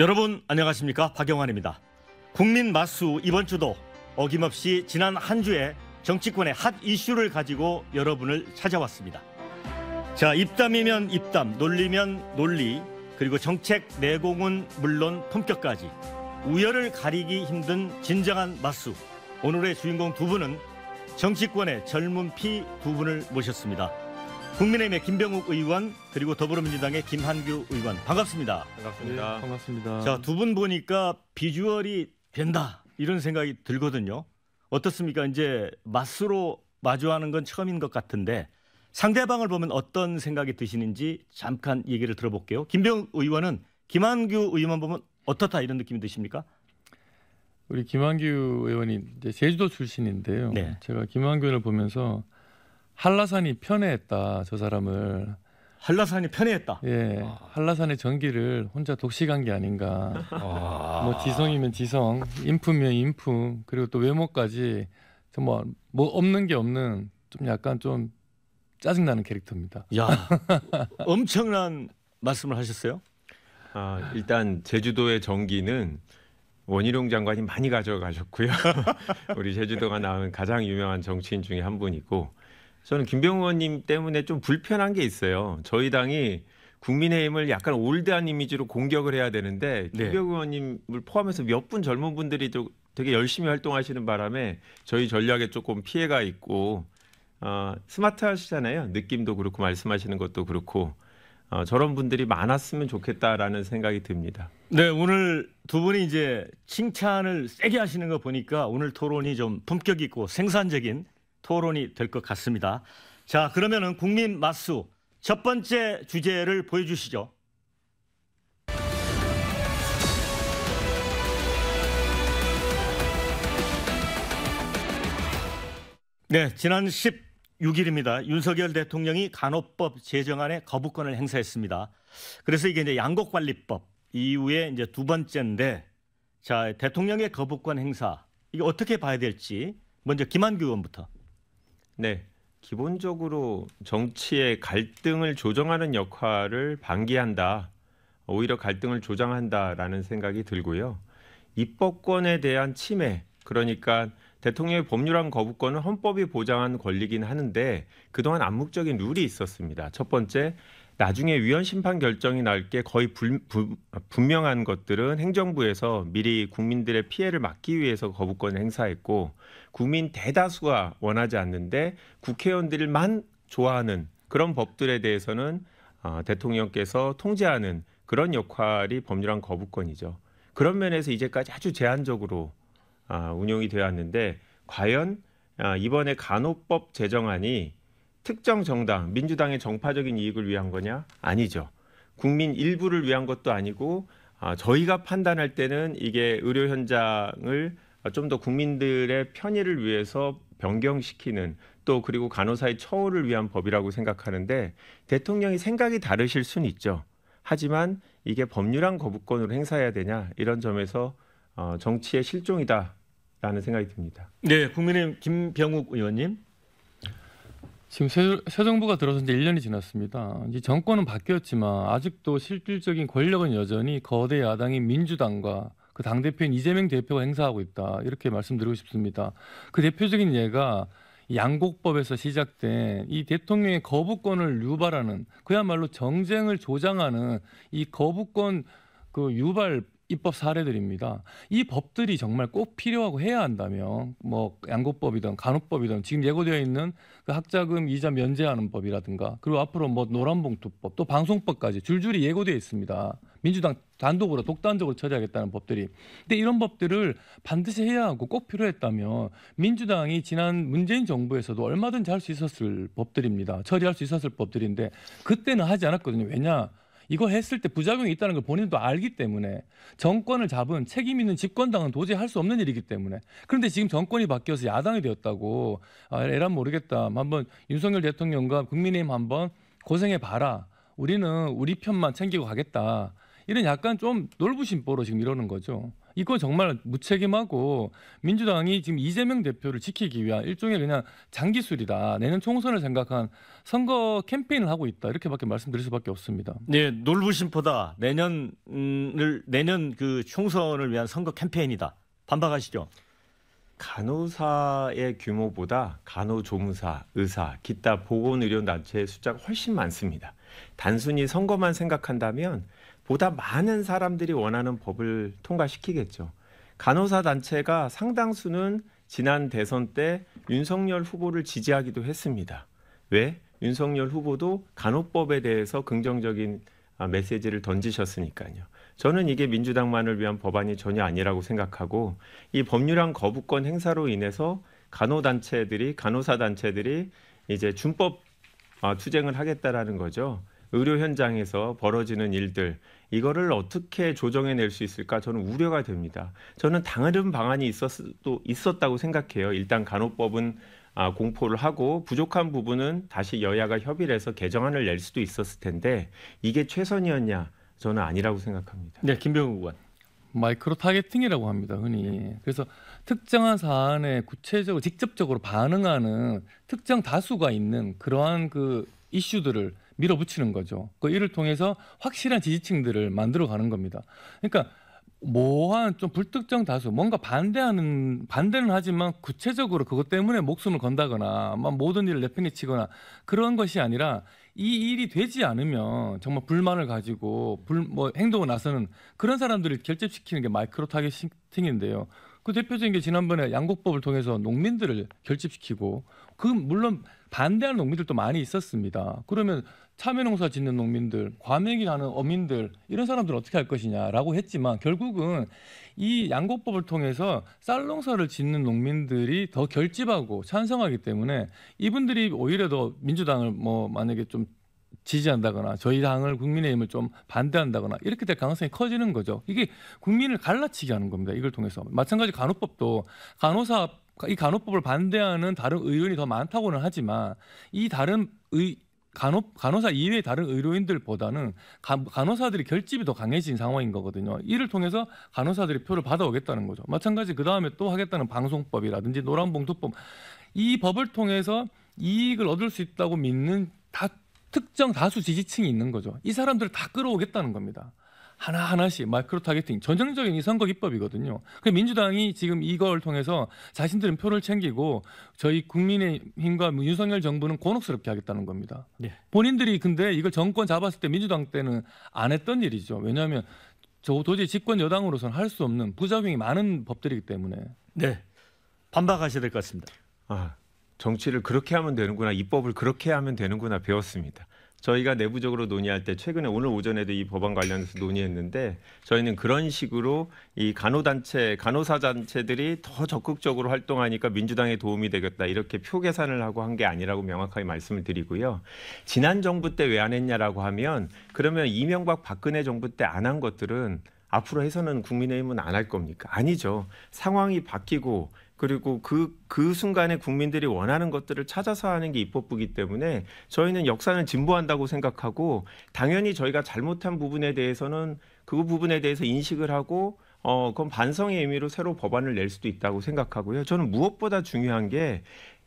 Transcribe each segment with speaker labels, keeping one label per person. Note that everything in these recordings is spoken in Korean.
Speaker 1: 여러분 안녕하십니까 박영환입니다. 국민 마수 이번 주도 어김없이 지난 한 주에 정치권의 핫 이슈를 가지고 여러분을 찾아왔습니다. 자 입담이면 입담, 논리면 논리, 그리고 정책 내공은 물론 품격까지 우열을 가리기 힘든 진정한 마수. 오늘의 주인공 두 분은 정치권의 젊은 피 두 분을 모셨습니다. 국민의힘의 김병욱 의원 그리고 더불어민주당의 김한규 의원 반갑습니다. 반갑습니다. 네, 반갑습니다. 자두 분 보니까 비주얼이 된다 이런 생각이 들거든요. 어떻습니까? 이제 맞수로 마주하는 건 처음인 것 같은데 상대방을 보면 어떤 생각이 드시는지 잠깐 얘기를 들어볼게요. 김병욱 의원은 김한규 의원 보면 어떻다 이런 느낌이 드십니까?
Speaker 2: 우리 김한규 의원이 제주도 출신인데요. 네. 제가 김한규 의원을 보면서 한라산이 편애했다 저 사람을 한라산이 편애했다. 예, 아. 한라산의 전기를 혼자 독식한 게 아닌가. 아. 뭐 지성이면 지성, 인품이면 인품, 그리고 또 외모까지 정말 뭐 없는 게 없는 좀 약간 좀 짜증나는 캐릭터입니다. 야, 엄청난 말씀을 하셨어요. 아, 일단
Speaker 3: 제주도의 전기는 원희룡 장관이 많이 가져가셨고요. 우리 제주도가 낳은 가장 유명한 정치인 중에 한 분이고 저는 김병우 의원님 때문에 좀 불편한 게 있어요. 저희 당이 국민의힘을 약간 올드한 이미지로 공격을 해야 되는데 네. 김병우 의원님을 포함해서 몇 분 젊은 분들이 되게 열심히 활동하시는 바람에 저희 전략에 조금 피해가 있고 어, 스마트하시잖아요. 느낌도 그렇고 말씀하시는 것도 그렇고 어, 저런 분들이 많았으면 좋겠다라는 생각이 듭니다.
Speaker 1: 네, 오늘 두 분이 이제 칭찬을 세게 하시는 거 보니까 오늘 토론이 좀 품격 있고 생산적인 토론이 될 것 같습니다. 자, 그러면은 국민 마수 첫 번째 주제를 보여주시죠. 네, 지난 16일입니다. 윤석열 대통령이 간호법 제정안에 거부권을 행사했습니다. 그래서 이게 이제 양곡관리법 이후에 이제 두 번째인데, 자 대통령의 거부권 행사 이게 어떻게 봐야 될지
Speaker 3: 먼저 김한규 의원부터. 네. 기본적으로 정치의 갈등을 조정하는 역할을 방기한다. 오히려 갈등을 조장한다라는 생각이 들고요. 입법권에 대한 침해, 그러니까 대통령의 법률안 거부권은 헌법이 보장한 권리긴 하는데 그동안 암묵적인 룰이 있었습니다. 첫 번째, 나중에 위헌 심판 결정이 날 게 거의 불, 부, 분명한 것들은 행정부에서 미리 국민들의 피해를 막기 위해서 거부권을 행사했고 국민 대다수가 원하지 않는데 국회의원들만 좋아하는 그런 법들에 대해서는 어, 대통령께서 통제하는 그런 역할이 법률안 거부권이죠. 그런 면에서 이제까지 아주 제한적으로 아, 운영이 되었는데 과연 아, 이번에 간호법 제정안이 특정 정당, 민주당의 정파적인 이익을 위한 거냐? 아니죠. 국민 일부를 위한 것도 아니고 아, 저희가 판단할 때는 이게 의료 현장을 좀 더 국민들의 편의를 위해서 변경시키는 또 그리고 간호사의 처우를 위한 법이라고 생각하는데 대통령이 생각이 다르실 수는 있죠. 하지만 이게 법률한 거부권으로 행사해야 되냐 이런 점에서 어, 정치의 실종이다라는 생각이 듭니다. 네,
Speaker 2: 국민의 김병욱 의원님. 지금 새, 새 정부가 들어서 이제 1년이 지났습니다. 이제 정권은 바뀌었지만 아직도 실질적인 권력은 여전히 거대 야당인 민주당과 그 당대표인 이재명 대표가 행사하고 있다. 이렇게 말씀드리고 싶습니다. 그 대표적인 예가 양곡법에서 시작된 이 대통령의 거부권을 유발하는 그야말로 정쟁을 조장하는 이 거부권 그 유발 입법 사례들입니다. 이 법들이 정말 꼭 필요하고 해야 한다면 뭐 양곡법이든 간호법이든 지금 예고되어 있는 그 학자금 이자 면제하는 법이라든가 그리고 앞으로 뭐 노란봉투법 또 방송법까지 줄줄이 예고되어 있습니다. 민주당 단독으로 독단적으로 처리하겠다는 법들이. 근데 이런 법들을 반드시 해야 하고 꼭 필요했다면 민주당이 지난 문재인 정부에서도 얼마든지 할 수 있었을 법들입니다. 처리할 수 있었을 법들인데 그때는 하지 않았거든요. 왜냐? 이거 했을 때 부작용이 있다는 걸 본인도 알기 때문에 정권을 잡은 책임 있는 집권당은 도저히 할 수 없는 일이기 때문에 그런데 지금 정권이 바뀌어서 야당이 되었다고 아, 에란 모르겠다. 한번 윤석열 대통령과 국민의힘 한번 고생해 봐라. 우리는 우리 편만 챙기고 가겠다. 이런 약간 좀 놀부심보로 지금 이러는 거죠. 이건 정말 무책임하고 민주당이 지금 이재명 대표를 지키기 위한 일종의 그냥 장기술이다. 내년 총선을 생각한 선거 캠페인을 하고 있다. 이렇게밖에 말씀드릴 수밖에 없습니다.
Speaker 1: 네, 놀부심포다. 내년을 내년 그 총선을 위한 선거 캠페인이다. 반박하시죠.
Speaker 3: 간호사의 규모보다 간호조무사, 의사, 기타 보건의료단체의 숫자가 훨씬 많습니다. 단순히 선거만 생각한다면 보다 많은 사람들이 원하는 법을 통과시키겠죠. 간호사 단체가 상당수는 지난 대선 때 윤석열 후보를 지지하기도 했습니다. 왜? 윤석열 후보도 간호법에 대해서 긍정적인 아, 메시지를 던지셨으니까요. 저는 이게 민주당만을 위한 법안이 전혀 아니라고 생각하고 이 법률안 거부권 행사로 인해서 간호단체들이 간호사 단체들이 이제 준법 아, 투쟁을 하겠다라는 거죠. 의료 현장에서 벌어지는 일들 이거를 어떻게 조정해 낼수 있을까 저는 우려가 됩니다. 저는 다른 방안이 있었도 있었다고 생각해요. 일단 간호법은 아, 공포를 하고 부족한 부분은 다시 여야가 협의를 해서 개정안을
Speaker 2: 낼 수도 있었을 텐데 이게 최선이었냐 저는 아니라고 생각합니다. 네, 김병우 의원. 마이크로 타겟팅이라고 합니다. 흔히. 네. 그래서 특정한 사안에 구체적으로 직접적으로 반응하는 특정 다수가 있는 그러한 그 이슈들을 밀어붙이는 거죠. 그 이를 통해서 확실한 지지층들을 만들어 가는 겁니다. 그러니까 모호한 좀 불특정 다수 뭔가 반대하는 반대는 하지만 구체적으로 그것 때문에 목숨을 건다거나 막 모든 일을 내팽개치거나 그런 것이 아니라 이 일이 되지 않으면 정말 불만을 가지고 불 뭐 행동을 나서는 그런 사람들을 결집시키는 게 마이크로 타겟팅인데요. 그 대표적인 게 지난번에 양곡법을 통해서 농민들을 결집시키고 그 물론 반대하는 농민들도 많이 있었습니다. 그러면 참외농사 짓는 농민들, 과메기 하는 어민들 이런 사람들은 어떻게 할 것이냐라고 했지만 결국은 이 양곡법을 통해서 쌀농사를 짓는 농민들이 더 결집하고 찬성하기 때문에 이분들이 오히려 더 민주당을 뭐 만약에 좀 지지한다거나 저희 당을 국민의힘을 좀 반대한다거나 이렇게 될 가능성이 커지는 거죠. 이게 국민을 갈라치게 하는 겁니다. 이걸 통해서 마찬가지 간호법도 간호사 이 간호법을 반대하는 다른 의원이 더 많다고는 하지만 이 다른 의 간호, 간호사 이외의 다른 의료인들보다는 가, 간호사들이 결집이 더 강해진 상황인 거거든요. 이를 통해서 간호사들이 표를 받아오겠다는 거죠. 마찬가지 그 다음에 또 하겠다는 방송법이라든지 노란봉투법 이 법을 통해서 이익을 얻을 수 있다고 믿는 다 특정 다수 지지층이 있는 거죠. 이 사람들을 다 끌어오겠다는 겁니다. 하나하나씩 마이크로 타겟팅 전형적인 이 선거 기법이거든요. 그 민주당이 지금 이걸 통해서 자신들은 표를 챙기고 저희 국민의힘과 뭐 윤석열 정부는 곤혹스럽게 하겠다는 겁니다. 네. 본인들이 근데 이걸 정권 잡았을 때 민주당 때는 안 했던 일이죠. 왜냐하면 저 도저히 집권 여당으로서는 할 수 없는 부작용이 많은 법들이기 때문에. 네. 반박하셔야 될 것 같습니다.
Speaker 3: 아. 정치를 그렇게 하면 되는구나, 입법을 그렇게 하면 되는구나 배웠습니다. 저희가 내부적으로 논의할 때 최근에 오늘 오전에도 이 법안 관련해서 논의했는데 저희는 그런 식으로 이 간호단체 간호사 단체들이 더 적극적으로 활동하니까 민주당에 도움이 되겠다 이렇게 표 계산을 하고 한 게 아니라고 명확하게 말씀을 드리고요. 지난 정부 때 왜 안 했냐라고 하면 그러면 이명박 박근혜 정부 때 안 한 것들은 앞으로 해서는 국민의힘은 안 할 겁니까? 아니죠. 상황이 바뀌고 그리고 그, 그 순간에 국민들이 원하는 것들을 찾아서 하는 게 입법부기 때문에 저희는 역사는 진보한다고 생각하고 당연히 저희가 잘못한 부분에 대해서는 그 부분에 대해서 인식을 하고 어, 그건 반성의 의미로 새로 법안을 낼 수도 있다고 생각하고요. 저는 무엇보다 중요한 게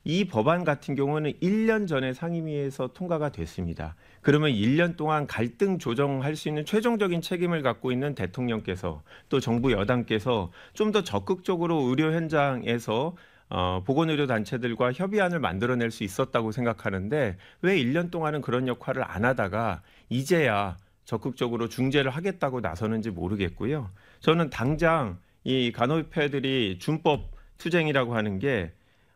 Speaker 3: 이 법안 같은 경우는 1년 전에 상임위에서 통과가 됐습니다. 그러면 1년 동안 갈등 조정할 수 있는 최종적인 책임을 갖고 있는 대통령께서 또 정부 여당께서 좀 더 적극적으로 의료 현장에서 어, 보건의료단체들과 협의안을 만들어낼 수 있었다고 생각하는데 왜 1년 동안은 그런 역할을 안 하다가 이제야 적극적으로 중재를 하겠다고 나서는지 모르겠고요. 저는 당장 이 간호협회들이 준법 투쟁이라고 하는 게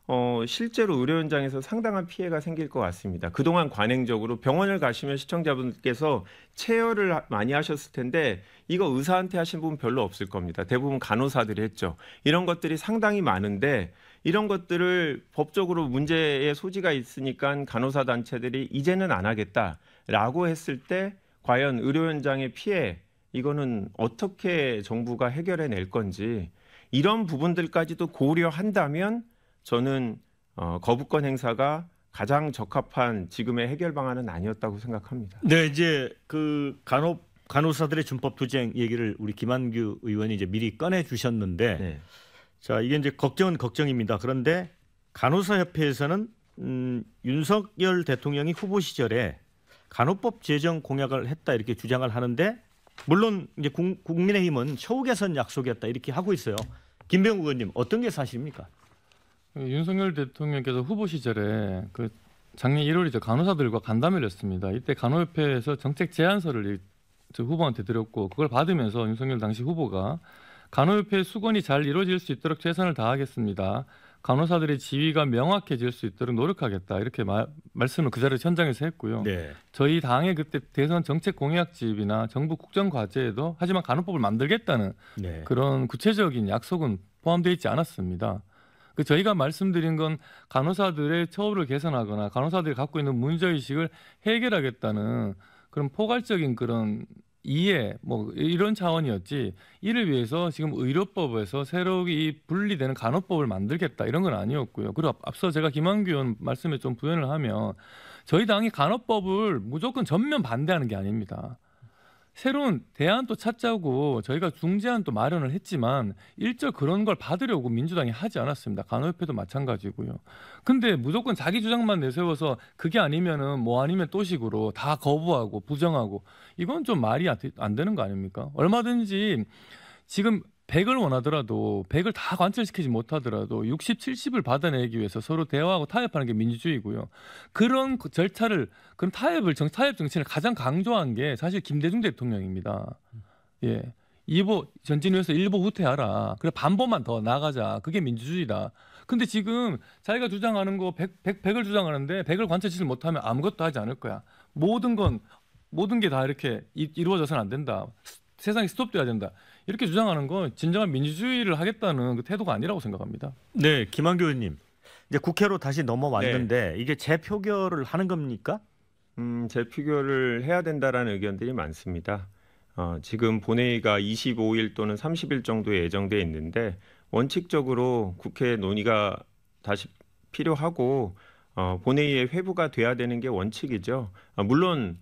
Speaker 3: 어, 실제로 의료 현장에서 상당한 피해가 생길 것 같습니다. 그동안 관행적으로 병원을 가시면 시청자분께서 체열을 많이 하셨을 텐데 이거 의사한테 하신 분 별로 없을 겁니다. 대부분 간호사들이 했죠. 이런 것들이 상당히 많은데 이런 것들을 법적으로 문제의 소지가 있으니까 간호사 단체들이 이제는 안 하겠다라고 했을 때 과연 의료 현장의 피해 이거는 어떻게 정부가 해결해 낼 건지 이런 부분들까지도 고려한다면 저는 어, 거부권 행사가 가장 적합한 지금의 해결 방안은 아니었다고 생각합니다.
Speaker 1: 네, 이제 그 간혹 간호사들의 준법 투쟁 얘기를 우리 김한규 의원이 이제 미리 꺼내 주셨는데 네. 자 이게 이제 걱정은 걱정입니다. 그런데 간호사 협회에서는 음, 윤석열 대통령이 후보 시절에 간호법 제정 공약을 했다 이렇게 주장을 하는데 물론 이제 국, 국민의힘은 처우 개선 약속이었다 이렇게 하고 있어요. 김병우 의원님 어떤 게 사실입니까?
Speaker 2: 윤석열 대통령께서 후보 시절에 그 작년 1월이죠 간호사들과 간담회를 했습니다. 이때 간호협회에서 정책 제안서를 후보한테 드렸고 그걸 받으면서 윤석열 당시 후보가 간호협회 수건이 잘 이루어질 수 있도록 최선을 다하겠습니다. 간호사들의 지위가 명확해질 수 있도록 노력하겠다 이렇게 마, 말씀을 그자리에 현장에서 했고요. 네. 저희 당의 그때 대선 정책 공약집이나 정부 국정 과제에도 하지만 간호법을 만들겠다는 네. 그런 구체적인 약속은 포함되어 있지 않았습니다. 그 저희가 말씀드린 건 간호사들의 처우를 개선하거나 간호사들이 갖고 있는 문제 의식을 해결하겠다는 그런 포괄적인 그런 이해 뭐 이런 차원이었지 이를 위해서 지금 의료법에서 새로이 분리되는 간호법을 만들겠다 이런 건 아니었고요. 그리고 앞서 제가 김한규 의원 말씀에 좀 부연을 하면 저희 당이 간호법을 무조건 전면 반대하는 게 아닙니다. 새로운 대안도 찾자고 저희가 중재안도 마련을 했지만 일절 그런 걸 받으려고 민주당이 하지 않았습니다. 간호협회도 마찬가지고요. 근데 무조건 자기 주장만 내세워서 그게 아니면은 뭐 아니면 또 식으로 다 거부하고 부정하고 이건 좀 말이 안 되는 거 아닙니까? 얼마든지 지금 100을 원하더라도 100을 다 관철시키지 못하더라도 60, 70을 받아내기 위해서 서로 대화하고 타협하는 게 민주주의고요. 그런 그 절차를 그런 타협을 정 타협 정신을 가장 강조한 게 사실 김대중 대통령입니다. 예. 2보 전진위에서 일부 후퇴하라. 그래 반보만 더 나가자. 그게 민주주의다. 근데 지금 자기가 주장하는 거 100, 100, 100을 주장하는데 100을 관철시지 못하면 아무것도 하지 않을 거야. 모든 건 모든 게 다 이렇게 이, 이루어져서는 안 된다. 세상이 스톱돼야 된다. 이렇게 주장하는 건 진정한 민주주의를 하겠다는 그 태도가 아니라고 생각합니다.
Speaker 1: 네, 김한교 의원님. 이제 국회로 다시 넘어왔는데
Speaker 3: 네. 이게 재표결을 하는 겁니까? 음, 재표결을 해야 된다라는 의견들이 많습니다. 어, 지금 본회의가 25일 또는 30일 정도에 예정돼 있는데 원칙적으로 국회 논의가 다시 필요하고 어, 본회의에 회부가 돼야 되는 게 원칙이죠. 어, 물론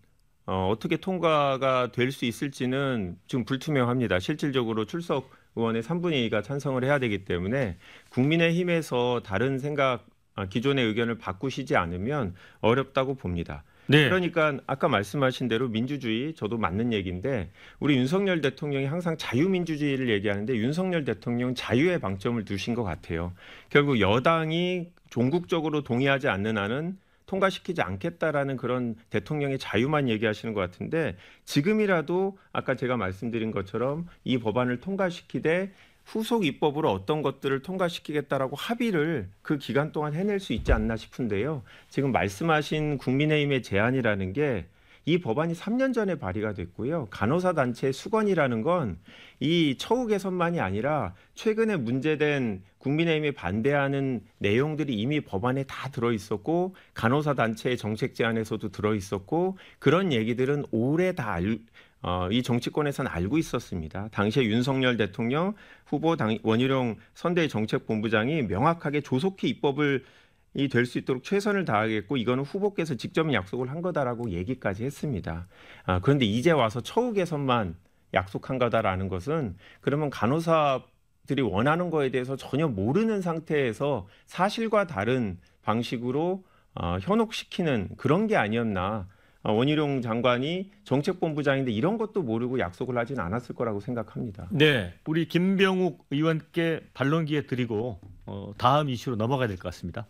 Speaker 3: 어, 어떻게 통과가 될 수 있을지는 지금 불투명합니다. 실질적으로 출석 의원의 3분의 2가 찬성을 해야 되기 때문에 국민의힘에서 다른 생각, 아, 기존의 의견을 바꾸시지 않으면 어렵다고 봅니다. 네. 그러니까 아까 말씀하신 대로 민주주의 저도 맞는 얘기인데 우리 윤석열 대통령이 항상 자유민주주의를 얘기하는데 윤석열 대통령 자유의 방점을 두신 것 같아요. 결국 여당이 종국적으로 동의하지 않는 한은 통과시키지 않겠다라는 그런 대통령의 자유만 얘기하시는 것 같은데 지금이라도 아까 제가 말씀드린 것처럼 이 법안을 통과시키되 후속 입법으로 어떤 것들을 통과시키겠다라고 합의를 그 기간 동안 해낼 수 있지 않나 싶은데요. 지금 말씀하신 국민의힘의 제안이라는 게이 법안이 3년 전에 발의가 됐고요. 간호사 단체 수건이라는 건 이 처우 개선만이 아니라 최근에 문제된 국민의힘이 반대하는 내용들이 이미 법안에 다 들어 있었고 간호사 단체의 정책 제안에서도 들어 있었고 그런 얘기들은 오래 다 알, 어, 이정치권에서 알고 있었습니다. 당시에 윤석열 대통령 후보 당, 원희룡 선대 정책본부장이 명확하게 조속히 입법을 이될수 있도록 최선을 다하겠고 이거는 후보께서 직접 약속을 한 거다라고 얘기까지 했습니다. 아, 그런데 이제 와서 처우 개선만 약속한 거다라는 것은 그러면 간호사들이 원하는 거에 대해서 전혀 모르는 상태에서 사실과 다른 방식으로 어, 현혹시키는 그런 게 아니었나. 어, 원희룡 장관이 정책본부장인데 이런 것도 모르고 약속을 하진 않았을 거라고 생각합니다. 네,
Speaker 1: 우리 김병욱 의원께 반론기에 드리고 어, 다음 이슈로 넘어가야 될 것
Speaker 2: 같습니다.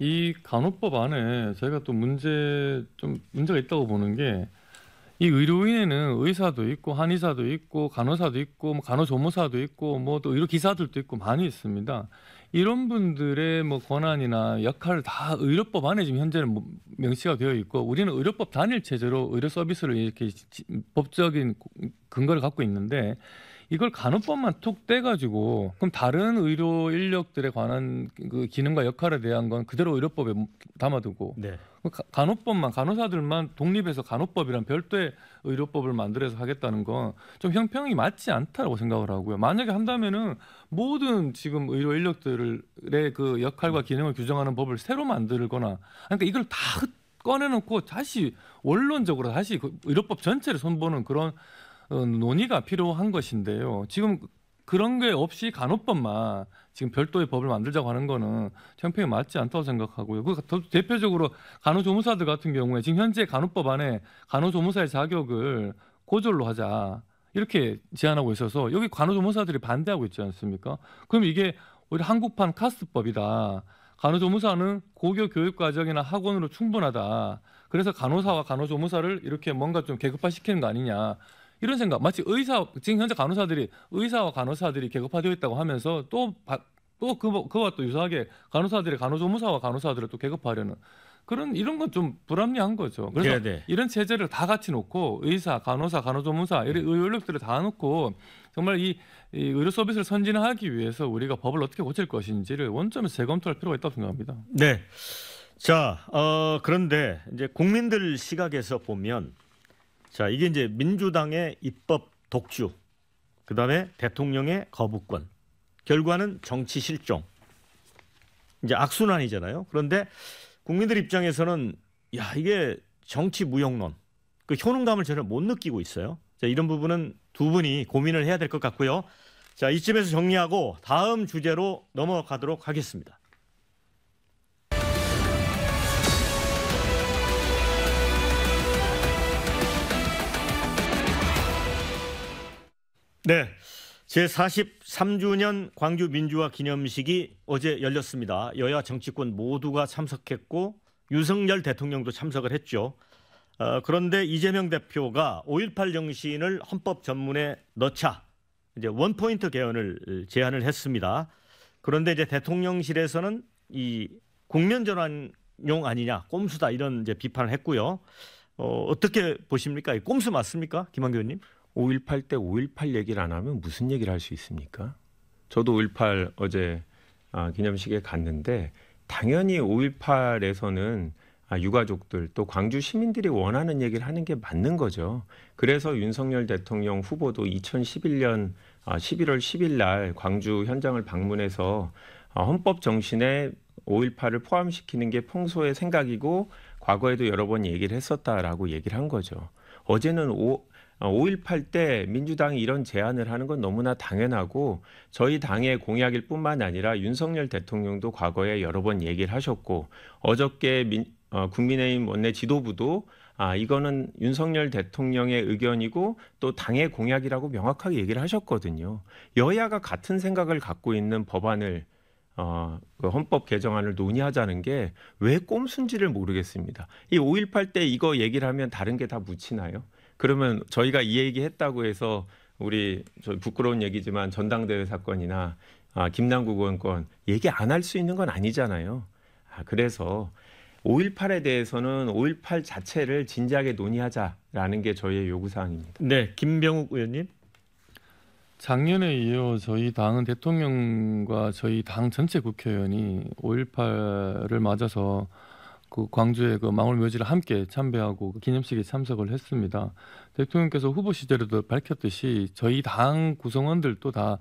Speaker 2: 이 간호법 안에 저희가 또 문제 좀 문제가 있다고 보는 게 이 의료인에는 의사도 있고 한의사도 있고 간호사도 있고 뭐 간호조무사도 있고 뭐 또 의료 기사들도 있고 많이 있습니다. 이런 분들의 뭐 권한이나 역할을 다 의료법 안에 지금 현재는 뭐 명시가 되어 있고 우리는 의료법 단일 체제로 의료 서비스를 이렇게 법적인 근거를 갖고 있는데 이걸 간호법만 툭 떼가지고 그럼 다른 의료 인력들에 관한 그 기능과 역할에 대한 건 그대로 의료법에 담아두고 네. 그 간호법만 간호사들만 독립해서 간호법이란 별도의 의료법을 만들어서 하겠다는 건 좀 형평이 맞지 않다라고 생각을 하고요. 만약에 한다면은 모든 지금 의료 인력들의 그 역할과 기능을 규정하는 법을 새로 만들거나 그러니까 이걸 다 꺼내놓고 다시 원론적으로 다시 그 의료법 전체를 손보는 그런 어, 논의가 필요한 것인데요. 지금 그런 게 없이 간호법만 지금 별도의 법을 만들자고 하는 거는 형평에 맞지 않다고 생각하고요. 그 대표적으로 간호조무사들 같은 경우에 지금 현재 간호법 안에 간호조무사의 자격을 고졸로 하자 이렇게 제안하고 있어서 여기 간호조무사들이 반대하고 있지 않습니까? 그럼 이게 우리 한국판 카스법이다. 간호조무사는 고교 교육 과정이나 학원으로 충분하다. 그래서 간호사와 간호조무사를 이렇게 뭔가 좀 계급화시키는 거 아니냐. 이런 생각 마치 의사 지금 현재 간호사들이 의사와 간호사들이 계급화되어 있다고 하면서 또 또 그, 그와 또 유사하게 간호사들이 간호조무사와 간호사들을 또 계급화하려는 그런 이런 건 좀 불합리한 거죠. 그래서 네네. 네. 이런 체제를 다 같이 놓고 의사, 간호사, 간호조무사 이런 음. 의료력들을 다 놓고 정말 이, 이 의료 서비스를 선진화하기 위해서 우리가 법을 어떻게 고칠 것인지를 원점에서 재검토할 필요가 있다고 생각합니다.
Speaker 1: 네. 자, 어, 그런데 이제 국민들 시각에서 보면 자, 이게 이제 민주당의 입법 독주, 그 다음에 대통령의 거부권, 결과는 정치 실종. 이제 악순환이잖아요. 그런데 국민들 입장에서는 야 이게 정치 무용론, 그 효능감을 전혀 못 느끼고 있어요. 자, 이런 부분은 두 분이 고민을 해야 될 것 같고요. 자, 이쯤에서 정리하고 다음 주제로 넘어가도록 하겠습니다. 네. 제43주년 광주 민주화 기념식이 어제 열렸습니다. 여야 정치권 모두가 참석했고 윤석열 대통령도 참석을 했죠. 어, 그런데 이재명 대표가 5.18 정신을 헌법 전문에 넣자 이제 원포인트 개헌을 제안을 했습니다. 그런데 이제 대통령실에서는 이 국면 전환용 아니냐 꼼수다 이런 이제 비판을 했고요. 어,
Speaker 3: 어떻게 보십니까? 꼼수 맞습니까, 김한규 의원님? 5.18때5.18 얘기를 안 하면 무슨 얘기를 할 수 있습니까? 저도 5.18 어제 아, 기념식에 갔는데 당연히 5.18에서는 아, 유가족들 또 광주 시민들이 원하는 얘기를 하는 게 맞는 거죠. 그래서 윤석열 대통령 후보도 2011년 아, 11월 10일 날 광주 현장을 방문해서 아, 헌법 정신에 5.18을 포함시키는 게 평소의 생각이고 과거에도 여러 번 얘기를 했었다라고 얘기를 한 거죠. 어제는 오, 5.18때 어, 민주당이 이런 제안을 하는 건 너무나 당연하고 저희 당의 공약일 뿐만 아니라 윤석열 대통령도 과거에 여러 번 얘기를 하셨고 어저께 민, 어, 국민의힘 원내 지도부도 아, 이거는 윤석열 대통령의 의견이고 또 당의 공약이라고 명확하게 얘기를 하셨거든요. 여야가 같은 생각을 갖고 있는 법안을 어, 그 헌법 개정안을 논의하자는 게 왜 꼼수인지를 모르겠습니다. 이 5.18 때 이거 얘기를 하면 다른 게 다 묻히나요? 그러면 저희가 이 얘기 했다고 해서 우리 저 부끄러운 얘기지만 전당대회 사건이나 아, 김남국 의원권 얘기 안 할 수 있는 건 아니잖아요. 아, 그래서 5.18에 대해서는 5.18 자체를 진지하게
Speaker 2: 논의하자라는 게 저희의
Speaker 3: 요구사항입니다.
Speaker 2: 네, 김병욱 의원님. 작년에 이어 저희 당은 대통령과 저희 당 전체 국회의원이 5.18을 맞아서 그 광주의 그 망월 묘지를 함께 참배하고 그 기념식에 참석을 했습니다. 대통령께서 후보 시절에도 밝혔듯이 저희 당 구성원들도 다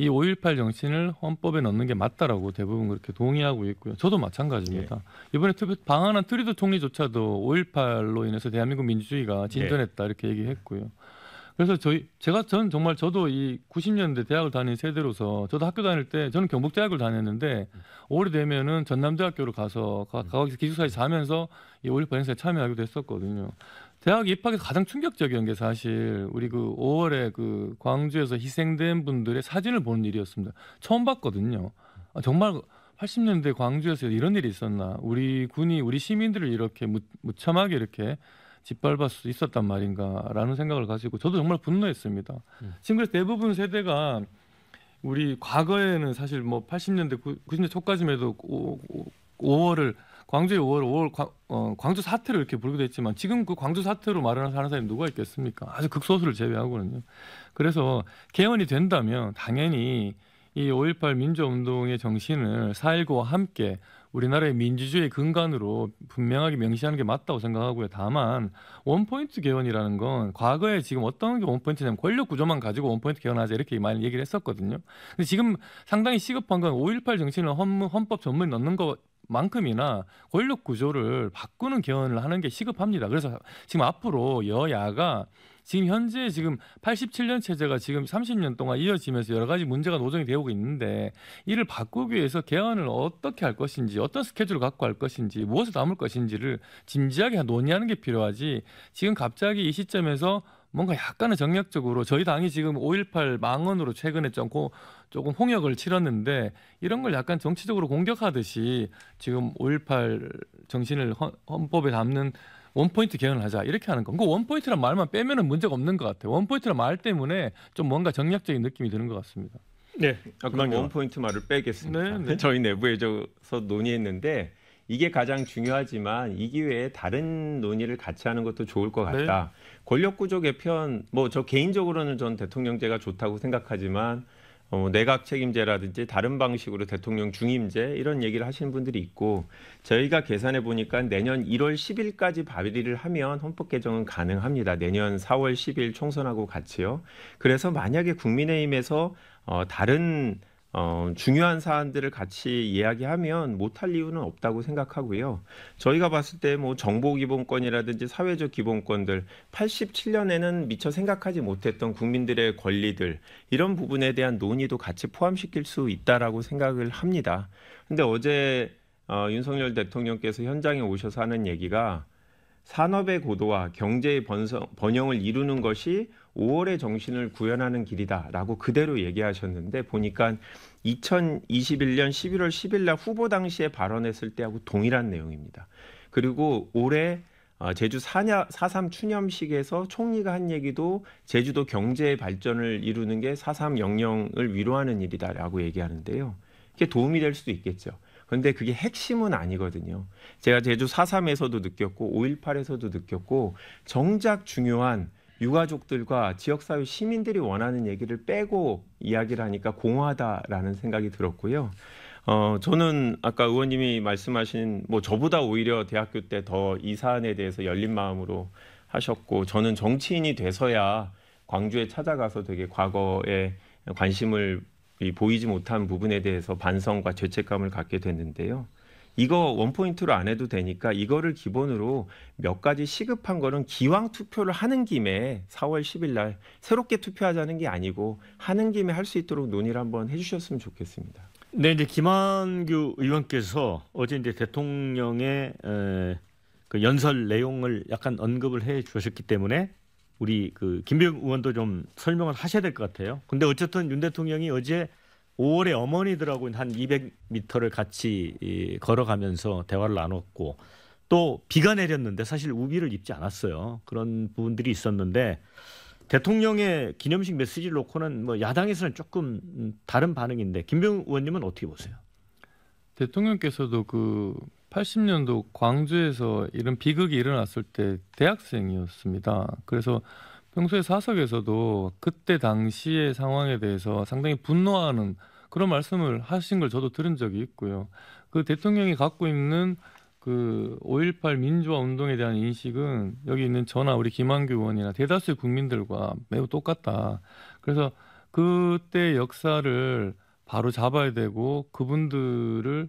Speaker 2: 이 5.18 정신을 헌법에 넣는 게 맞다라고 대부분 그렇게 동의하고 있고요. 저도 마찬가지입니다. 네. 이번에 방한한 트리도 총리조차도 5.18로 인해서 대한민국 민주주의가 진전했다 네. 이렇게 얘기했고요. 그래서 저희 제가 전 정말 저도 이 90년대 대학을 다닌 세대로서 저도 학교 다닐 때 저는 경북대학을 다녔는데 오래되면은 전남대학교로 가서 가학기 음. 기숙사에 자면서 이올1픽 행사에 참여하기도 했었거든요. 대학 입학에서 가장 충격적인 게 사실 우리 그 5월에 그 광주에서 희생된 분들의 사진을 보는 일이었습니다. 처음 봤거든요. 아, 정말 80년대 광주에서 이런 일이 있었나? 우리 군이 우리 시민들을 이렇게 무, 무참하게 이렇게 짓밟을 수 있었단 말인가라는 생각을 가지고 저도 정말 분노했습니다. 음. 지금 그래서 대부분 세대가 우리 과거에는 사실 뭐 80년대 90년대 초까지만 해도 5, 5월을 광주의 5월 5월 어, 광주 사태를 이렇게 부기도 했지만 지금 그 광주 사태로 말하는 사람이 누가 있겠습니까? 아주 극소수를 제외하고는요. 그래서 개헌이 된다면 당연히 이 5.18 민주운동의 정신을 4.19와 함께 우리나라의 민주주의 근간으로 분명하게 명시하는 게 맞다고 생각하고요. 다만 원포인트 개헌이라는 건 과거에 지금 어떤 게 원포인트냐면 권력 구조만 가지고 원포인트 개헌하자 이렇게 많이 얘기를 했었거든요. 근데 지금 상당히 시급한 건 5.18 정신을 헌법 전문에 넣는 거 만큼이나 권력 구조를 바꾸는 개헌을 하는 게 시급합니다. 그래서 지금 앞으로 여야가 지금 현재 지금 87년 체제가 지금 30년 동안 이어지면서 여러 가지 문제가 노정이 되고 있는데 이를 바꾸기 위해서 개헌을 어떻게 할 것인지 어떤 스케줄을 갖고 할 것인지 무엇을 담을 것인지를 진지하게 논의하는 게 필요하지 지금 갑자기 이 시점에서 뭔가 약간의 정략적으로 저희 당이 지금 5.18 망언으로 최근에 좀고 조금 홍역을 치렀는데 이런 걸 약간 정치적으로 공격하듯이 지금 5.18 정신을 헌법에 담는 원포인트 개헌을 하자 이렇게 하는 건. 그 원포인트란 말만 빼면은 문제가 없는 것 같아요. 원포인트란 말 때문에 좀 뭔가 정략적인 느낌이 드는 것 같습니다.
Speaker 3: 네, 아까 원포인트 말을 빼겠습니다. 네, 네. 저희 내부에서 논의했는데 이게 가장 중요하지만 이 기회에 다른 논의를 같이 하는 것도 좋을 것 같다. 네. 권력 구조 개편, 뭐 저 개인적으로는 전 대통령제가 좋다고 생각하지만 어, 뭐 내각 책임제라든지 다른 방식으로 대통령 중임제 이런 얘기를 하시는 분들이 있고 저희가 계산해 보니까 내년 1월 10일까지 발의를 하면 헌법 개정은 가능합니다. 내년 4월 10일 총선하고 같이요. 그래서 만약에 국민의힘에서 어, 다른 어, 중요한 사안들을 같이 이야기하면 못할 이유는 없다고 생각하고요. 저희가 봤을 때 뭐 정보 기본권이라든지 사회적 기본권들 87년에는 미처 생각하지 못했던 국민들의 권리들 이런 부분에 대한 논의도 같이 포함시킬 수 있다라고 생각을 합니다. 근데 어제 어, 윤석열 대통령께서 현장에 오셔서 하는 얘기가 산업의 고도와 경제의 번성, 번영을 이루는 것이 5월의 정신을 구현하는 길이다라고 그대로 얘기하셨는데 보니까 2021년 11월 10일 날 후보 당시에 발언했을 때하고 동일한 내용입니다. 그리고 올해 어, 제주 4.3 추념식에서 총리가 한 얘기도 제주도 경제의 발전을 이루는 게 4.3 영영을 위로하는 일이다라고 얘기하는데요. 이게 도움이 될 수도 있겠죠. 그런데 그게 핵심은 아니거든요. 제가 제주 4.3에서도 느꼈고 5.18에서도 느꼈고 정작 중요한 유가족들과 지역사회 시민들이 원하는 얘기를 빼고 이야기를 하니까 공허하다라는 생각이 들었고요. 어, 저는 아까 의원님이 말씀하신 뭐 저보다 오히려 대학교 때 더 이 사안에 대해서 열린 마음으로 하셨고 저는 정치인이 돼서야 광주에 찾아가서 되게 과거에 관심을 이 보이지 못한 부분에 대해서 반성과 죄책감을 갖게 됐는데요. 이거 원포인트로 안 해도 되니까 이거를 기본으로 몇 가지 시급한 거는 기왕 투표를 하는 김에 4월 10일 날 새롭게 투표하자는 게 아니고 하는 김에 할 수 있도록 논의를 한번 해주셨으면 좋겠습니다.
Speaker 1: 네, 이제 김한규 의원께서 어제 이제 대통령의 에, 그 연설 내용을 약간 언급을 해 주셨기 때문에 우리 그 김병 의원도 좀 설명을 하셔야 될 것 같아요. 근데 어쨌든 윤 대통령이 어제 5월에 어머니들하고 한 200m를 같이 걸어가면서 대화를 나눴고 또 비가 내렸는데 사실 우비를 입지 않았어요. 그런 부분들이 있었는데 대통령의 기념식 메시지를 놓고는 뭐 야당에서는
Speaker 2: 조금 다른 반응인데 김병 의원님은 어떻게 보세요? 대통령께서도 그 80년도 광주에서 이런 비극이 일어났을 때 대학생이었습니다. 그래서 평소에 사석에서도 그때 당시의 상황에 대해서 상당히 분노하는 그런 말씀을 하신 걸 저도 들은 적이 있고요. 그 대통령이 갖고 있는 그 5.18 민주화 운동에 대한 인식은 여기 있는 저나 우리 김한규 의원이나 대다수의 국민들과 매우 똑같다. 그래서 그때 역사를 바로 잡아야 되고 그분들을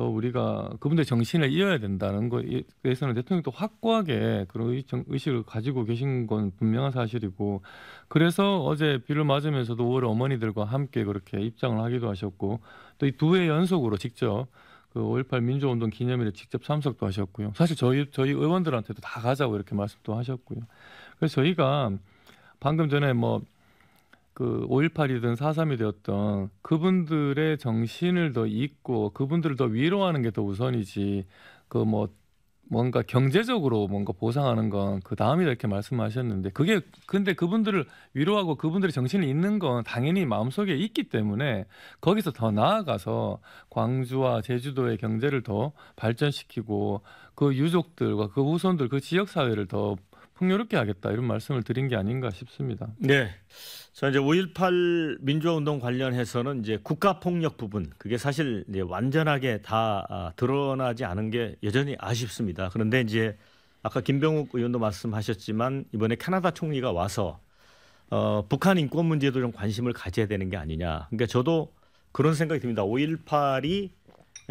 Speaker 2: 더 우리가 그분들 정신을 이어야 된다는 거에서는 대통령도 확고하게 그런 의식을 가지고 계신 건 분명한 사실이고 그래서 어제 비를 맞으면서도 5월 어머니들과 함께 그렇게 입장을 하기도 하셨고 또 이두해 연속으로 직접 그 5.18 민주운동 기념일에 직접 참석도 하셨고요. 사실 저희 저희 의원들한테도 다 가자고 이렇게 말씀도 하셨고요. 그래서 저희가 방금 전에 뭐그 5.18이든 4.3이 되었던 그분들의 정신을 더 잊고 그분들을 더 위로하는 게 더 우선이지 그 뭐 뭔가 경제적으로 뭔가 보상하는 건 그다음이 이렇게 말씀하셨는데 그게 근데 그분들을 위로하고 그분들의 정신을 잊는 건 당연히 마음속에 있기 때문에 거기서 더 나아가서 광주와 제주도의 경제를 더 발전시키고 그 유족들과 그 후손들 그 지역 사회를 더 풍요롭게 하겠다 이런 말씀을 드린 게 아닌가 싶습니다.
Speaker 1: 네. 자 이제 5.18 민주화운동 관련해서는 이제 국가폭력 부분 그게 사실 이제 완전하게 다 아, 드러나지 않은 게 여전히 아쉽습니다. 그런데 이제 아까 김병욱 의원도 말씀하셨지만 이번에 캐나다 총리가 와서 어, 북한 인권 문제도 좀 관심을 가져야 되는 게 아니냐. 그러니까 저도 그런 생각이 듭니다. 5.18이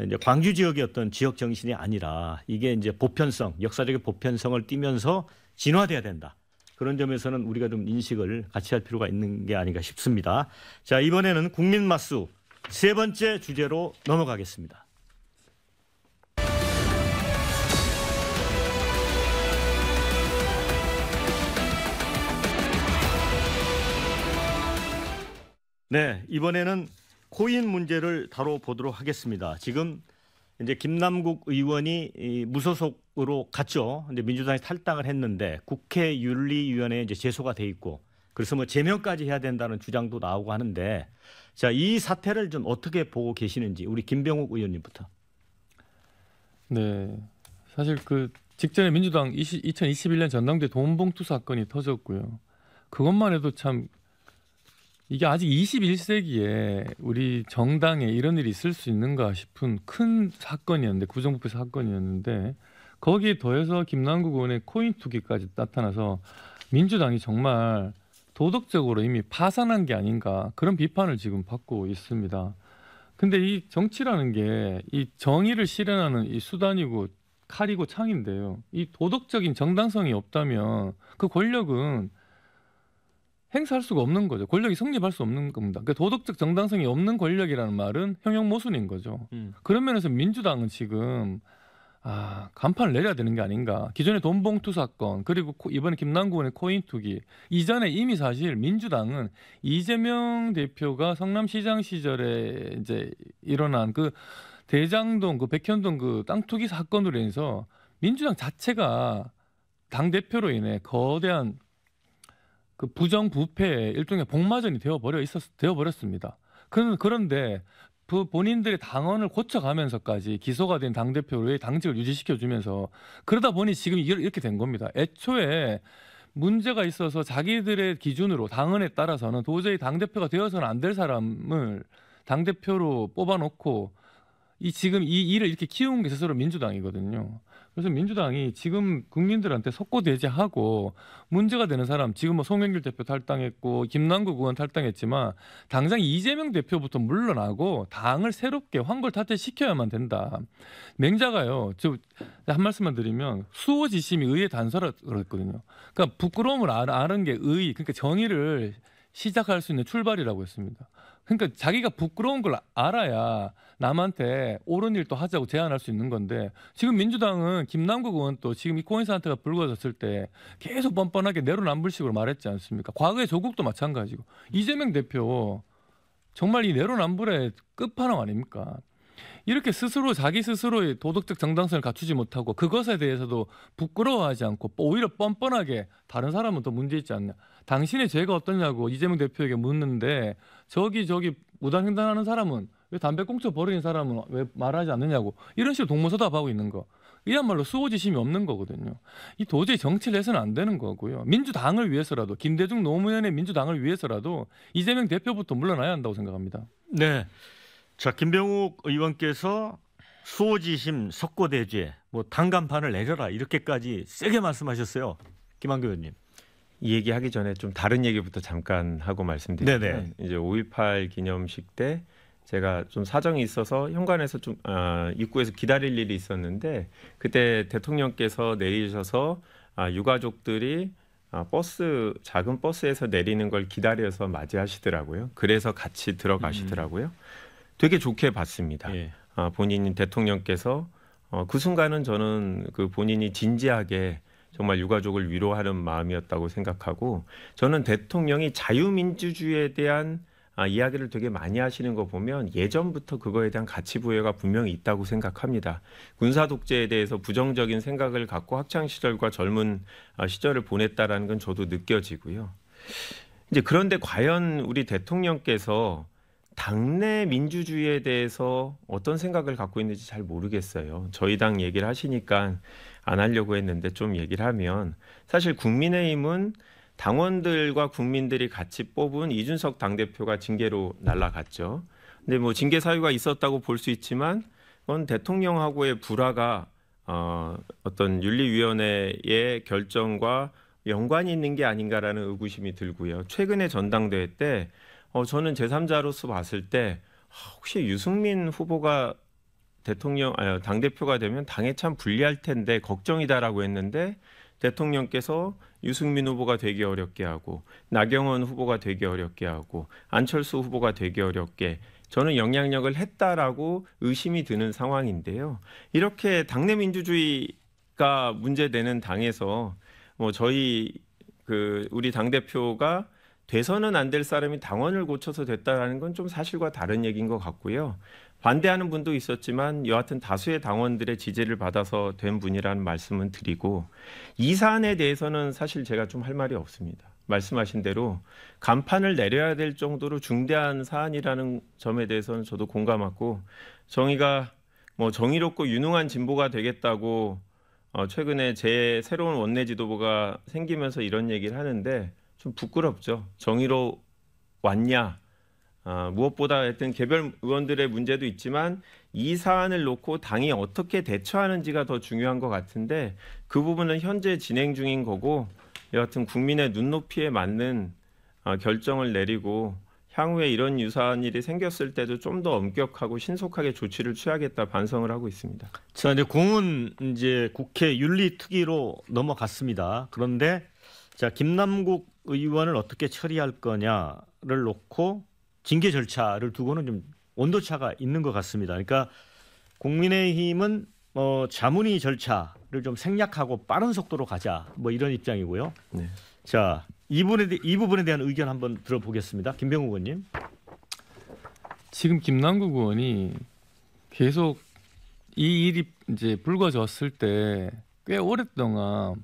Speaker 1: 이제 광주 지역의 어떤 지역 정신이 아니라 이게 이제 보편성, 역사적인 보편성을 띠면서 진화돼야 된다. 그런 점에서는 우리가 좀 인식을 같이 할 필요가 있는 게 아닌가 싶습니다. 자, 이번에는 국민 맛수 세 번째 주제로 넘어가겠습니다. 네, 이번에는 코인 문제를 다뤄보도록 하겠습니다. 지금 이제 김남국 의원이 무소속 으로 갔죠. 근데 민주당이 탈당을 했는데 국회 윤리위원회에 이제 제소가 돼 있고 그래서 뭐 제명까지 해야 된다는 주장도 나오고 하는데 자이 사태를 좀 어떻게 보고 계시는지 우리 김병욱 의원님부터.
Speaker 2: 네, 사실 그 직전에 민주당 20, 2021년 전당대 돈봉투 사건이 터졌고요. 그것만 해도 참 이게 아직 21세기에 우리 정당에 이런 일이 있을 수 있는가 싶은 큰 사건이었는데 구정부패 사건이었는데 거기 에 더해서 김남국 의원의 코인 투기까지 나타나서 민주당이 정말 도덕적으로 이미 파산한 게 아닌가 그런 비판을 지금 받고 있습니다. 근데 이 정치라는 게 이 정의를 실현하는 이 수단이고 칼이고 창인데요. 이 도덕적인 정당성이 없다면 그 권력은 행사할 수가 없는 거죠. 권력이 성립할 수 없는 겁니다. 그러니까 도덕적 정당성이 없는 권력이라는 말은 형용 모순인 거죠. 음. 그런 면에서 민주당은 지금 아, 간판을 내려야 되는 게 아닌가. 기존의 돈봉투 사건, 그리고 이번에 김남구 의원의 코인 투기. 이전에 이미 사실 민주당은 이재명 대표가 성남시장 시절에 이제 일어난 그 대장동, 그 백현동 그 땅 투기 사건으로 인해서 민주당 자체가 당대표로 인해 거대한 그 부정부패의 일종의 복마전이 되어버려 있었, 되어버렸습니다. 그런데 부, 본인들의 당원을 고쳐가면서까지 기소가 된 당대표의 당직을 유지시켜주면서 그러다 보니 지금 이렇게 된 겁니다. 애초에 문제가 있어서 자기들의 기준으로 당원에 따라서는 도저히 당대표가 되어서는 안 될 사람을 당대표로 뽑아놓고 이 지금 이 일을 이렇게 키운 게 스스로 민주당이거든요. 그래서 민주당이 지금 국민들한테 석고 대제하고 문제가 되는 사람 지금 뭐 송영길 대표 탈당했고 김남국 의원 탈당했지만 당장 이재명 대표부터 물러나고 당을 새롭게 환골탈퇴 시켜야만 된다. 맹자가요. 저한 말씀만 드리면 수호지심이 의의 단서라고 그랬거든요. 그러니까 부끄러움을 아, 아는 게의 의, 그러니까 정의를 시작할 수 있는 출발이라고 했습니다. 그러니까 자기가 부끄러운 걸 알아야 남한테 옳은 일도 하자고 제안할 수 있는 건데 지금 민주당은 김남국 의원 또 지금 이 코인 사태가 불거졌을 때 계속 뻔뻔하게 내로남불식으로 말했지 않습니까? 과거에 조국도 마찬가지고 이재명 대표 정말 이 내로남불의 끝판왕 아닙니까? 이렇게 스스로 자기 스스로의 도덕적 정당성을 갖추지 못하고 그것에 대해서도 부끄러워하지 않고 오히려 뻔뻔하게 다른 사람은 또 문제 있지 않냐. 당신의 죄가 어떠냐고 이재명 대표에게 묻는데 저기 저기 무단 횡단하는 사람은 왜 담배 꽁초 버리는 사람은 왜 말하지 않느냐고 이런 식으로 동무서답하고 있는 거. 이야말로 수호지심이 없는 거거든요. 이 도저히 정치를 해서는 안 되는 거고요. 민주당을 위해서라도 김대중 노무현의 민주당을 위해서라도 이재명 대표부터 물러나야 한다고 생각합니다. 네. 자, 김병욱 의원께서 수호지심
Speaker 1: 석고대죄 뭐 단간판을 내려라 이렇게까지 세게 말씀하셨어요. 김한규 의원님.
Speaker 3: 이 얘기하기 전에 좀 다른 얘기부터 잠깐 하고 말씀드리면 네네. 이제 5.18 기념식 때 제가 좀 사정이 있어서 현관에서 좀 아, 입구에서 기다릴 일이 있었는데 그때 대통령께서 내리셔서 아, 유가족들이 아, 버스 작은 버스에서 내리는 걸 기다려서 맞이하시더라고요. 그래서 같이 들어가시더라고요. 음. 되게 좋게 봤습니다. 예. 아, 본인 대통령께서 어, 그 순간은 저는 그 본인이 진지하게 정말 유가족을 위로하는 마음이었다고 생각하고 저는 대통령이 자유민주주의에 대한 아, 이야기를 되게 많이 하시는 거 보면 예전부터 그거에 대한 가치부여가 분명히 있다고 생각합니다. 군사 독재에 대해서 부정적인 생각을 갖고 학창 시절과 젊은 아, 시절을 보냈다라는 건 저도 느껴지고요. 이제 그런데 과연 우리 대통령께서 당내 민주주의에 대해서 어떤 생각을 갖고 있는지 잘 모르겠어요. 저희 당 얘기를 하시니까 안 하려고 했는데 좀 얘기를 하면 사실 국민의힘은 당원들과 국민들이 같이 뽑은 이준석 당대표가 징계로 날라갔죠. 근데 뭐 징계 사유가 있었다고 볼 수 있지만 그건 대통령하고의 불화가 어, 어떤 윤리위원회의 결정과 연관이 있는 게 아닌가라는 의구심이 들고요. 최근에 전당대회 때 어, 저는 제3자로서 봤을 때 아, 혹시 유승민 후보가 대통령 아니, 당 대표가 되면 당에 참 불리할 텐데 걱정이다라고 했는데 대통령께서 유승민 후보가 되기 어렵게 하고 나경원 후보가 되기 어렵게 하고 안철수 후보가 되기 어렵게 저는 영향력을 했다라고 의심이 드는 상황인데요. 이렇게 당내 민주주의가 문제되는 당에서 뭐 저희 그 우리 당 대표가 돼서는 안 될 사람이 당원을 고쳐서 됐다라는 건 좀 사실과 다른 얘기인 것 같고요. 반대하는 분도 있었지만 여하튼 다수의 당원들의 지지를 받아서 된 분이라는 말씀은 드리고 이 사안에 대해서는 사실 제가 좀 할 말이 없습니다. 말씀하신 대로 간판을 내려야 될 정도로 중대한 사안이라는 점에 대해서는 저도 공감하고 정의가 뭐 정의롭고 유능한 진보가 되겠다고 어 최근에 제 새로운 원내 지도부가 생기면서 이런 얘기를 하는데 좀 부끄럽죠. 정의로 왔냐? 아, 무엇보다 하여튼 개별 의원들의 문제도 있지만 이 사안을 놓고 당이 어떻게 대처하는지가 더 중요한 것 같은데 그 부분은 현재 진행 중인 거고 여하튼 국민의 눈높이에 맞는 아, 결정을 내리고 향후에 이런 유사한 일이 생겼을 때도 좀 더 엄격하고 신속하게 조치를 취하겠다 반성을 하고 있습니다. 자 이제 공은 이제 국회 윤리특위로 넘어갔습니다. 그런데
Speaker 1: 자 김남국 의원을 어떻게 처리할 거냐를 놓고 징계 절차를 두고는 좀 온도차가 있는 것 같습니다. 그러니까 국민의힘은 어, 자문위 절차를 좀 생략하고 빠른 속도로 가자 뭐 이런 입장이고요. 네. 자, 이분에이 부분에 대한 의견 한번 들어보겠습니다. 김병우 의원님.
Speaker 2: 지금 김남국 의원이 계속 이 일이 이제 불거졌을 때 꽤 오랫동안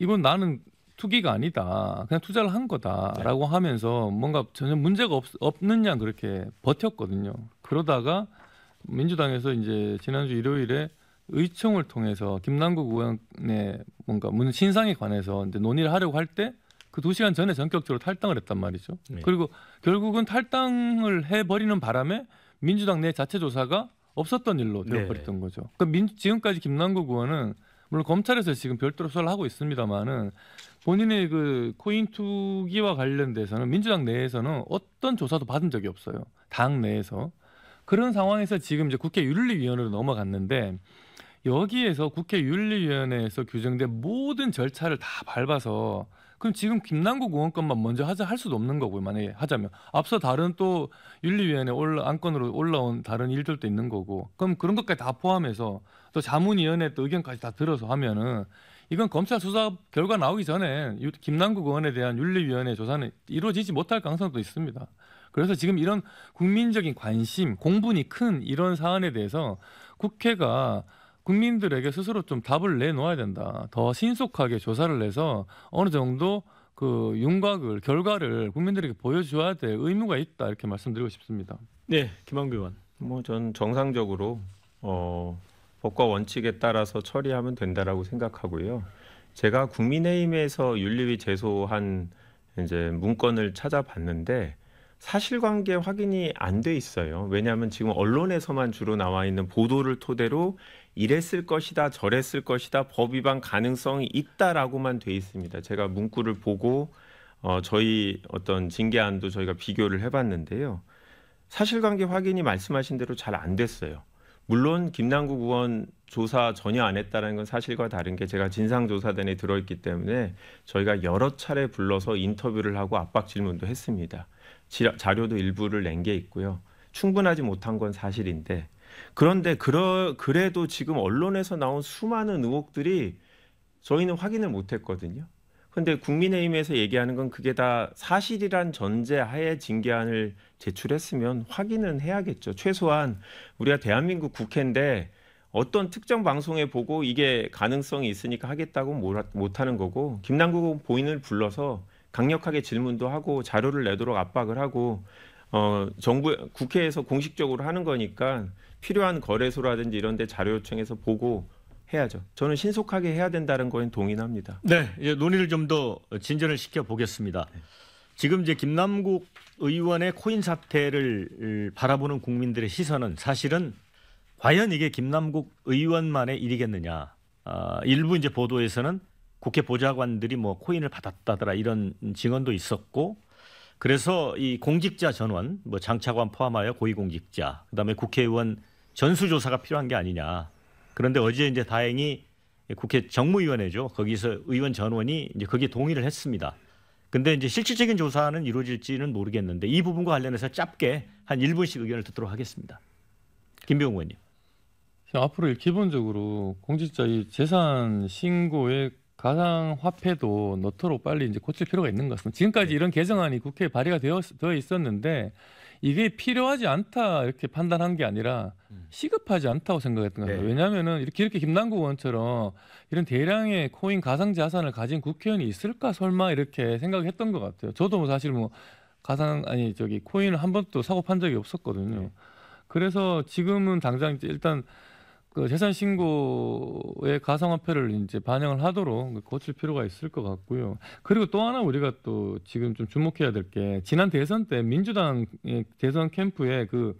Speaker 2: 이번 나는 투기가 아니다. 그냥 투자를 한 거다라고 네. 하면서 뭔가 전혀 문제가 없, 는냐 그렇게 버텼거든요. 그러다가 민주당에서 이제 지난주 일요일에 의총을 통해서 김남국 의원의 뭔가 문 신상에 관해서 이제 논의를 하려고 할 때 그 두 시간 전에 전격적으로 탈당을 했단 말이죠. 네. 그리고 결국은 탈당을 해버리는 바람에 민주당 내 자체 조사가 없었던 일로 네. 되어버렸던 네. 거죠. 그러니까 민, 지금까지 김남국 의원은 물론 검찰에서 지금 별도로 수사를 하고 있습니다만은 본인의 그 코인 투기와 관련돼서는 민주당 내에서는 어떤 조사도 받은 적이 없어요. 당 내에서 그런 상황에서 지금 이제 국회 윤리위원회로 넘어갔는데 여기에서 국회 윤리위원회에서 규정된 모든 절차를 다 밟아서 그럼 지금 김남국 의원건만 먼저 하자 할 수도 없는 거고요. 만약에 하자면 앞서 다른 또 윤리위원회 올라 안건으로 올라온 다른 일들도 있는 거고 그럼 그런 것까지 다 포함해서 또 자문위원회 또 의견까지 다 들어서 하면은 이건 검찰 수사 결과 나오기 전에 김남국 의원에 대한 윤리위원회 조사는 이루어지지 못할 가능성도 있습니다. 그래서 지금 이런 국민적인 관심, 공분이 큰 이런 사안에 대해서 국회가 국민들에게 스스로 좀 답을 내놓아야 된다. 더 신속하게 조사를 해서 어느 정도 그 윤곽을 결과를 국민들에게 보여줘야 될 의무가 있다 이렇게 말씀드리고 싶습니다. 네, 김한규 의원.
Speaker 3: 뭐 전 정상적으로 어 법과 원칙에 따라서 처리하면 된다라고 생각하고요. 제가 국민의힘에서 윤리위 제소한 이제 문건을 찾아봤는데 사실관계 확인이 안 돼 있어요. 왜냐하면 지금 언론에서만 주로 나와 있는 보도를 토대로 이랬을 것이다, 저랬을 것이다, 법 위반 가능성이 있다라고만 돼 있습니다. 제가 문구를 보고 어, 저희 어떤 징계안도 저희가 비교를 해봤는데요. 사실관계 확인이 말씀하신 대로 잘 안 됐어요. 물론 김남국 의원 조사 전혀 안 했다는 건 사실과 다른 게 제가 진상조사단에 들어있기 때문에 저희가 여러 차례 불러서 인터뷰를 하고 압박 질문도 했습니다. 자료도 일부를 낸 게 있고요. 충분하지 못한 건 사실인데 그런데 그러, 그래도 지금 언론에서 나온 수많은 의혹들이 저희는 확인을 못했거든요. 근데 국민의힘에서 얘기하는 건 그게 다 사실이란 전제하에 징계안을 제출했으면 확인은 해야겠죠. 최소한 우리가 대한민국 국회인데 어떤 특정 방송에 보고 이게 가능성이 있으니까 하겠다고 못하는 거고 김남국 본인을 불러서 강력하게 질문도 하고 자료를 내도록 압박을 하고 어 정부 국회에서 공식적으로 하는 거니까 필요한 거래소라든지 이런 데 자료 요청해서 보고 해야죠. 저는 신속하게 해야 된다는 거에 동의합니다. 네, 이제 예, 논의를 좀
Speaker 1: 더 진전을 시켜 보겠습니다. 네. 지금 이제 김남국 의원의 코인 사태를 바라보는 국민들의 시선은 사실은 과연 이게 김남국 의원만의 일이겠느냐. 아, 일부 이제 보도에서는 국회 보좌관들이 뭐 코인을 받았다더라 이런 증언도 있었고 그래서 이 공직자 전원 뭐 장차관 포함하여 고위공직자 그다음에 국회의원 전수조사가 필요한 게 아니냐 그런데 어제 이제 다행히 국회 정무위원회죠. 거기서 의원 전원이 이제 거기에 동의를 했습니다. 근데 이제 실질적인 조사는 이루어질지는 모르겠는데 이 부분과 관련해서
Speaker 2: 짧게 한 1분씩 의견을 듣도록 하겠습니다. 김병우 의원님. 앞으로 기본적으로 공직자 의 재산 신고의 가상 화폐도 넣도록 빨리 이제 고칠 필요가 있는 것 같습니다. 지금까지 이런 개정안이 국회에 발의가 되어 있었는데 이게 필요하지 않다 이렇게 판단한 게 아니라 음. 시급하지 않다고 생각했던 것 같아요. 네. 왜냐하면은 이렇게 이렇게 김남국 의원처럼 이런 대량의 코인 가상 자산을 가진 국회의원이 있을까 설마 이렇게 생각했던 것 같아요. 저도 뭐 사실 뭐 가상 아니 저기 코인을 한 번도 사고 판 적이 없었거든요. 네. 그래서 지금은 당장 일단 그 재산 신고의 가상화폐를 이제 반영을 하도록 고칠 필요가 있을 것 같고요. 그리고 또 하나 우리가 또 지금 좀 주목해야 될 게 지난 대선 때 민주당 의 대선 캠프에 그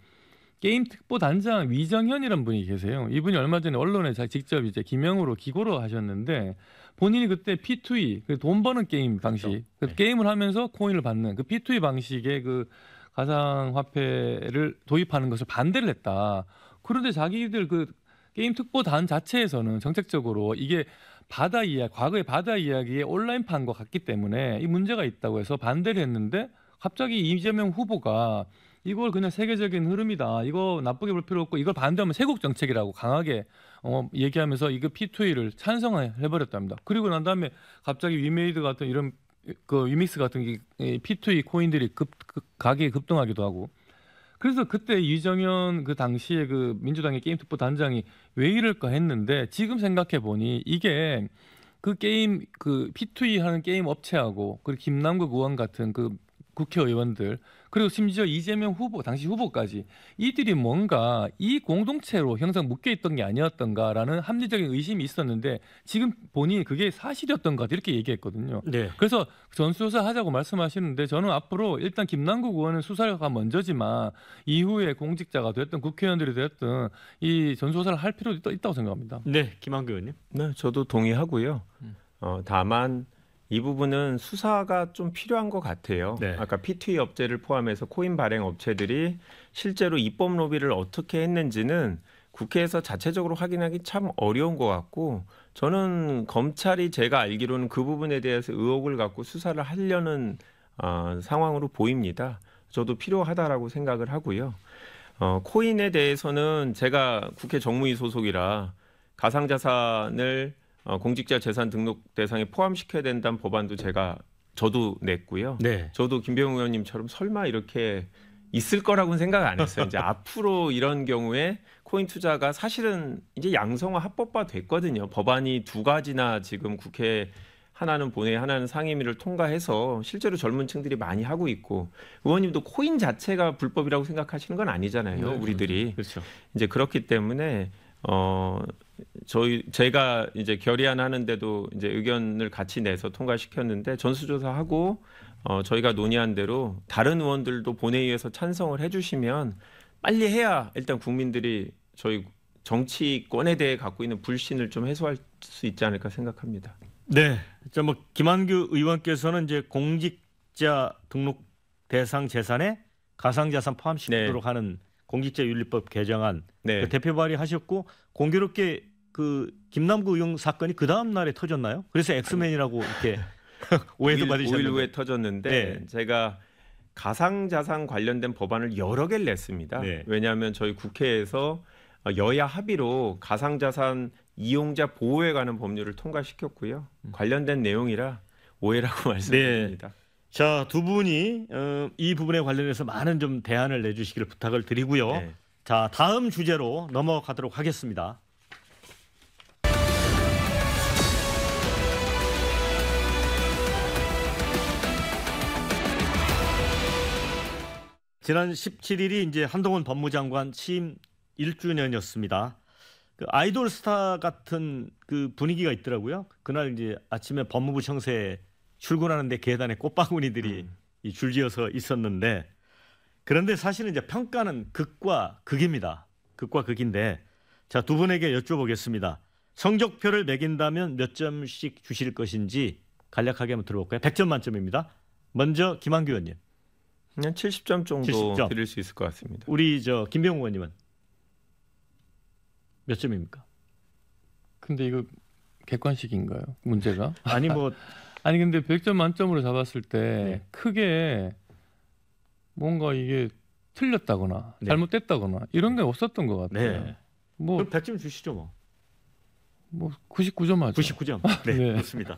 Speaker 2: 게임 특보 단장 위정현이란 분이 계세요. 이분이 얼마 전에 언론에 직접 이제 기명으로 기고로 하셨는데 본인이 그때 P2E 그 돈 버는 게임 그렇죠. 방식 그렇죠. 그 네. 게임을 하면서 코인을 받는 그 P2E 방식의 그 가상화폐를 도입하는 것을 반대를 했다. 그런데 자기들 그 게임 특보단 자체에서는 정책적으로 이게 바다 이야기, 과거의 바다 이야기의 온라인판과 같기 때문에 이 문제가 있다고 해서 반대를 했는데 갑자기 이재명 후보가 이걸 그냥 세계적인 흐름이다. 이거 나쁘게 볼 필요 없고 이걸 반대하면 세국 정책이라고 강하게 어, 얘기하면서 이거 P2E를 찬성 해버렸답니다. 그리고 난 다음에 갑자기 위메이드 같은 이런 그 위믹스 같은 게 P2E 코인들이 급, 급 가격이 급등하기도 하고 그래서 그때 이정현 그 당시에 그 민주당의 게임 특보 단장이 왜 이럴까 했는데 지금 생각해 보니 이게 그 게임 그 P2E 하는 게임 업체하고 그리고 김남국 의원 같은 그 국회의원들 그리고 심지어 이재명 후보 당시 후보까지 이들이 뭔가 이 공동체로 형상 묶여 있던 게 아니었던가라는 합리적인 의심이 있었는데 지금 본인이 그게 사실이었던가 이렇게 얘기했거든요. 네. 그래서 전수조사 하자고 말씀하시는데 저는 앞으로 일단 김남국 의원은 수사가 먼저지만 이후에 공직자가 됐든 국회의원들이 됐든 이 전수조사를 할 필요도 있다고 생각합니다. 네, 김한규 의원님.
Speaker 3: 네, 저도 동의하고요. 음.
Speaker 2: 어, 다만 이
Speaker 3: 부분은 수사가 좀 필요한 것 같아요. 네. 아까 P2E 업체를 포함해서 코인 발행 업체들이 실제로 입법 로비를 어떻게 했는지는 국회에서 자체적으로 확인하기 참 어려운 것 같고 저는 검찰이 제가 알기로는 그 부분에 대해서 의혹을 갖고 수사를 하려는 어, 상황으로 보입니다. 저도 필요하다라고 생각을 하고요. 어, 코인에 대해서는 제가 국회 정무위 소속이라 가상자산을 어, 공직자 재산 등록 대상에 포함시켜야 된다는 법안도 제가 저도 냈고요. 네. 저도 김병우 의원님처럼 설마 이렇게 있을 거라고는 생각 안 했어요. 이제 앞으로 이런 경우에 코인 투자가 사실은 이제 양성화 합법화 됐거든요. 법안이 두 가지나 지금 국회 하나는 본회 하나는 상임위를 통과해서 실제로 젊은 층들이 많이 하고 있고 의원님도 코인 자체가 불법이라고 생각하시는 건 아니잖아요. 네, 우리들이. 그렇죠. 그렇죠. 이제 그렇기 때문에 어 저희 제가 이제 결의안 하는데도 이제 의견을 같이 내서 통과시켰는데 전수조사하고 어 저희가 논의한 대로 다른 의원들도 본회의에서 찬성을 해주시면 빨리 해야 일단 국민들이 저희 정치권에 대해 갖고 있는 불신을 좀 해소할 수 있지 않을까 생각합니다. 네, 뭐 김한규
Speaker 1: 의원께서는 이제 공직자 등록 대상 재산에 가상자산 포함시키도록 네. 하는 공직자윤리법 개정안 네. 그 대표 발의하셨고 공교롭게 그 김남구 의원 사건이 그 다음 날에 터졌나요? 그래서 엑스맨이라고 이렇게
Speaker 3: 오해도 받으셨는데 5일 후에 터졌는데 네. 제가 가상자산 관련된 법안을 여러 개를 냈습니다. 네. 왜냐하면 저희 국회에서 여야 합의로 가상자산 이용자 보호에 관한 법률을 통과시켰고요. 음. 관련된 내용이라 오해라고 말씀드립니다. 네. 자, 두 분이 어, 이 부분에 관련해서 많은 좀 대안을
Speaker 1: 내주시기를 부탁을 드리고요. 네. 자, 다음 주제로 넘어가도록 하겠습니다. 지난 17일이 이제 한동훈 법무장관 취임 1주년이었습니다. 그 아이돌 스타 같은 그 분위기가 있더라고요. 그날 이제 아침에 법무부 청사에 출근하는데 계단에 꽃바구니들이 음. 줄지어서 있었는데 그런데 사실은 이제 평가는 극과 극입니다. 극과 극인데 자두 분에게 여쭤보겠습니다. 성적표를 매긴다면 몇 점씩 주실 것인지 간략하게 한번 들어볼까요? 100점 만점입니다. 먼저 김한규 의원님.
Speaker 3: 그냥 70점 정도 70점. 드릴
Speaker 1: 수
Speaker 2: 있을 것 같습니다. 우리 저 김병우 의원님은 몇 점입니까? 근데 이거 객관식인가요? 문제가? 아니 뭐 아니 근데 100점 만점으로 잡았을 때 네. 크게 뭔가 이게 틀렸다거나 네. 잘못됐다거나 이런 게 없었던 것 같아요. 네. 뭐 그럼 100점 주시죠 뭐. 뭐 99점 맞죠. 99점. 네, 네. 좋습니다.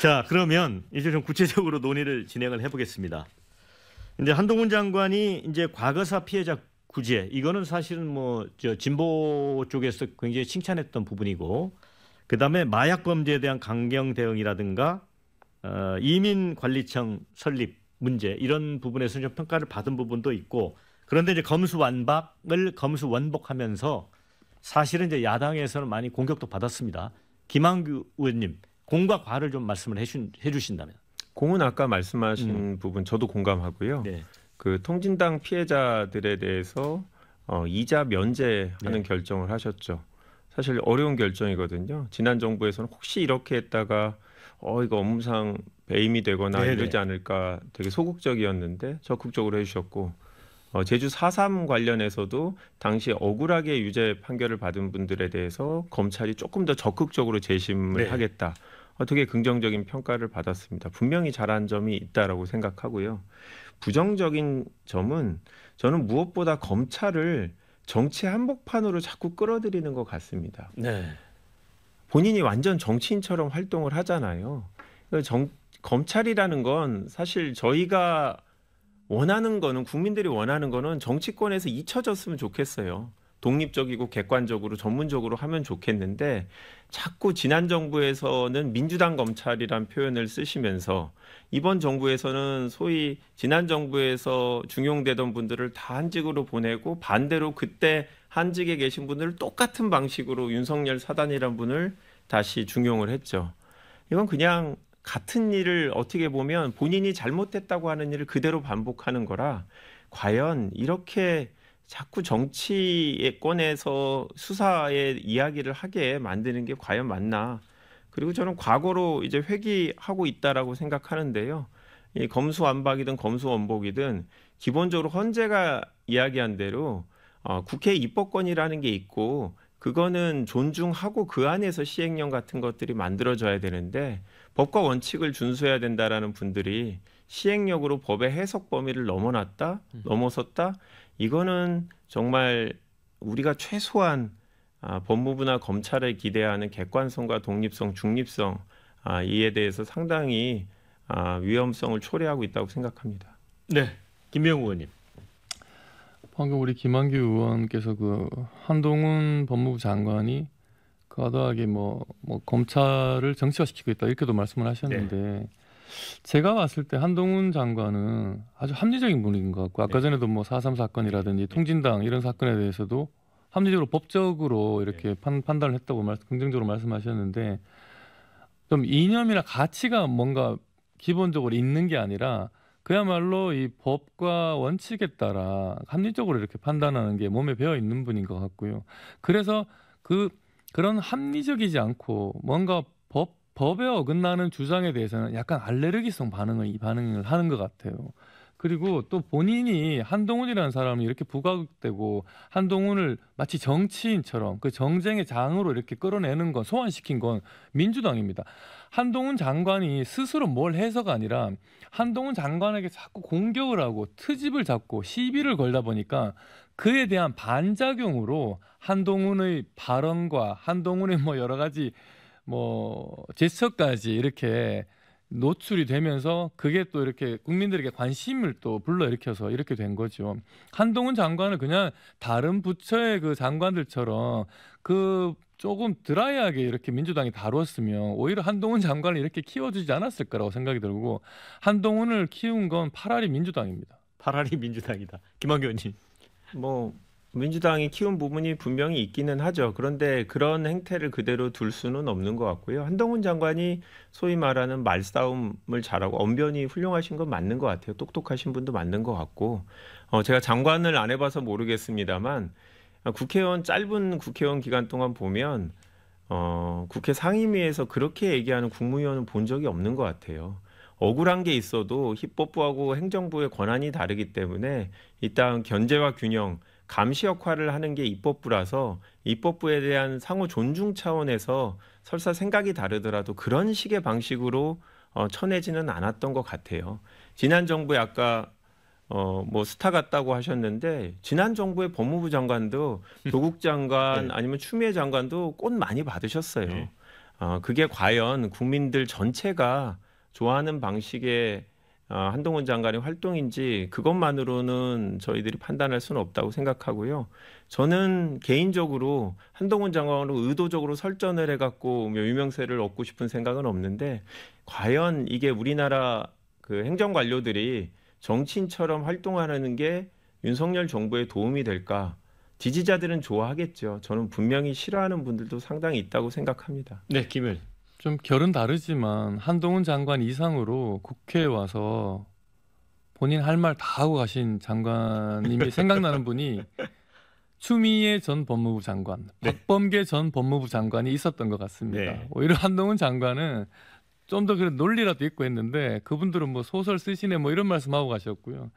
Speaker 2: 자, 그러면
Speaker 1: 이제 좀 구체적으로 논의를 진행을 해 보겠습니다. 이제 한동훈 장관이 이제 과거사 피해자 구제 이거는 사실은 뭐 저 진보 쪽에서 굉장히 칭찬했던 부분이고 그다음에 마약 범죄에 대한 강경 대응이라든가 어, 이민관리청 설립 문제 이런 부분에서 좀 평가를 받은 부분도 있고 그런데 이제 검수완박을 검수완복하면서 사실은 이제 야당에서는 많이 공격도 받았습니다. 김한규 의원님 공과 과를 좀 말씀을 해주, 해주신다면
Speaker 3: 공은 아까 말씀하신 음. 부분 저도 공감하고요. 네. 그 통진당 피해자들에 대해서 어, 이자 면제하는 네. 결정을 하셨죠. 사실 어려운 결정이거든요. 지난 정부에서는 혹시 이렇게 했다가 어 이거 업무상 배임이 되거나 네네. 네. 이러지 않을까 되게 소극적이었는데 적극적으로 해주셨고 어, 제주 4.3 관련해서도 당시 억울하게 유죄 판결을 받은 분들에 대해서 검찰이 조금 더 적극적으로 재심을 네. 하겠다. 어, 떻게 긍정적인 평가를 받았습니다. 분명히 잘한 점이 있다라고 생각하고요. 부정적인 점은 저는 무엇보다 검찰을 정치 한복판으로 자꾸 끌어들이는 것 같습니다. 네. 본인이 완전 정치인처럼 활동을 하잖아요. 그 정, 검찰이라는 건 사실 저희가 원하는 거는 국민들이 원하는 거는 정치권에서 잊혀졌으면 좋겠어요. 독립적이고 객관적으로 전문적으로 하면 좋겠는데 자꾸 지난 정부에서는 민주당 검찰이란 표현을 쓰시면서 이번 정부에서는 소위 지난 정부에서 중용되던 분들을 다 한직으로 보내고 반대로 그때 한직에 계신 분들을 똑같은 방식으로 윤석열 사단이란 분을 다시 중용을 했죠. 이건 그냥 같은 일을 어떻게 보면 본인이 잘못했다고 하는 일을 그대로 반복하는 거라 과연 이렇게 자꾸 정치권에서 의 수사의 이야기를 하게 만드는 게 과연 맞나? 그리고 저는 과거로 이제 회귀하고 있다라고 생각하는데요. 이 검수완박이든 검수원복이든 기본적으로 헌재가 이야기한 대로 어, 국회 입법권이라는 게 있고 그거는 존중하고 그 안에서 시행령 같은 것들이 만들어져야 되는데 법과 원칙을 준수해야 된다라는 분들이 시행력으로 법의 해석 범위를 넘어놨다, 음. 넘어섰다. 이거는 정말 우리가 최소한 아, 법무부나 검찰에 기대하는 객관성과 독립성, 중립성 아, 이에 대해서 상당히 아, 위험성을 초래하고 있다고 생각합니다. 네, 김명우 의원님.
Speaker 2: 방금 우리 김한규 의원께서 그 한동훈 법무부 장관이 과도하게 뭐, 뭐 검찰을 정치화시키고 있다 이렇게도 말씀을 하셨는데 네. 제가 봤을 때 한동훈 장관은 아주 합리적인 분인 것 같고 아까 네. 전에도 뭐 4.3 사건이라든지 네. 통진당 이런 사건에 대해서도 합리적으로 법적으로 이렇게 네. 판, 판단을 했다고 말, 긍정적으로 말씀하셨는데 좀 이념이나 가치가 뭔가 기본적으로 있는 게 아니라 그야말로 이 법과 원칙에 따라 합리적으로 이렇게 판단하는 게 몸에 배어 있는 분인 것 같고요. 그래서 그 그런 합리적이지 않고 뭔가 법에 어긋나는 주장에 대해서는 약간 알레르기성 반응을 반응을 하는 것 같아요. 그리고 또 본인이 한동훈이라는 사람이 이렇게 부각되고 한동훈을 마치 정치인처럼 그 정쟁의 장으로 이렇게 끌어내는 건 소환시킨 건 민주당입니다. 한동훈 장관이 스스로 뭘 해서가 아니라 한동훈 장관에게 자꾸 공격을 하고 트집을 잡고 시비를 걸다 보니까 그에 대한 반작용으로 한동훈의 발언과 한동훈의 뭐 여러 가지 뭐 제스처까지 이렇게 노출이 되면서 그게 또 이렇게 국민들에게 관심을 또 불러일으켜서 이렇게 된 거죠. 한동훈 장관을 그냥 다른 부처의 그 장관들처럼 그 조금 드라이하게 이렇게 민주당이 다루었으면 오히려 한동훈 장관을 이렇게 키워주지 않았을 거라고 생각이 들고 한동훈을 키운 건 파라리 민주당입니다. 파라리 민주당이다. 김학의
Speaker 3: 원님. 뭐 민주당이 키운 부분이 분명히 있기는 하죠. 그런데 그런 행태를 그대로 둘 수는 없는 것 같고요. 한동훈 장관이 소위 말하는 말싸움을 잘하고 언변이 훌륭하신 건 맞는 것 같아요. 똑똑하신 분도 맞는 것 같고, 어, 제가 장관을 안 해봐서 모르겠습니다만 아, 국회의원 짧은 국회의원 기간 동안 보면 어, 국회 상임위에서 그렇게 얘기하는 국무위원은 본 적이 없는 것 같아요. 억울한 게 있어도 입법부하고 행정부의 권한이 다르기 때문에 일단 견제와 균형 감시 역할을 하는 게 입법부라서 입법부에 대한 상호 존중 차원에서 설사 생각이 다르더라도 그런 식의 방식으로 어, 쳐내지는 않았던 것 같아요. 지난 정부에 아까 어, 뭐 스타 같다고 하셨는데 지난 정부의 법무부 장관도 음. 조국 장관 네. 아니면 추미애 장관도 꽃 많이 받으셨어요. 네. 어, 그게 과연 국민들 전체가 좋아하는 방식의 어, 한동훈 장관의 활동인지 그것만으로는 저희들이 판단할 수는 없다고 생각하고요. 저는 개인적으로 한동훈 장관으로 의도적으로 설전을 해갖고 뭐 유명세를 얻고 싶은 생각은 없는데 과연 이게 우리나라 그 행정 관료들이 정치인처럼 활동하는 게 윤석열 정부에 도움이 될까? 지지자들은 좋아하겠죠. 저는 분명히 싫어하는 분들도
Speaker 2: 상당히 있다고 생각합니다. 네, 김을. 좀 결은 다르지만 한동훈 장관 이상으로 국회에 와서 본인 할 말 다 하고 가신 장관님이 생각나는 분이 추미애 전 법무부 장관, 네. 박범계 전 법무부 장관이 있었던 것 같습니다. 네. 오히려 한동훈 장관은 좀 더 그런 논리라도 있고 했는데 그분들은 뭐 소설 쓰시네 뭐 이런 말씀하고 가셨고요.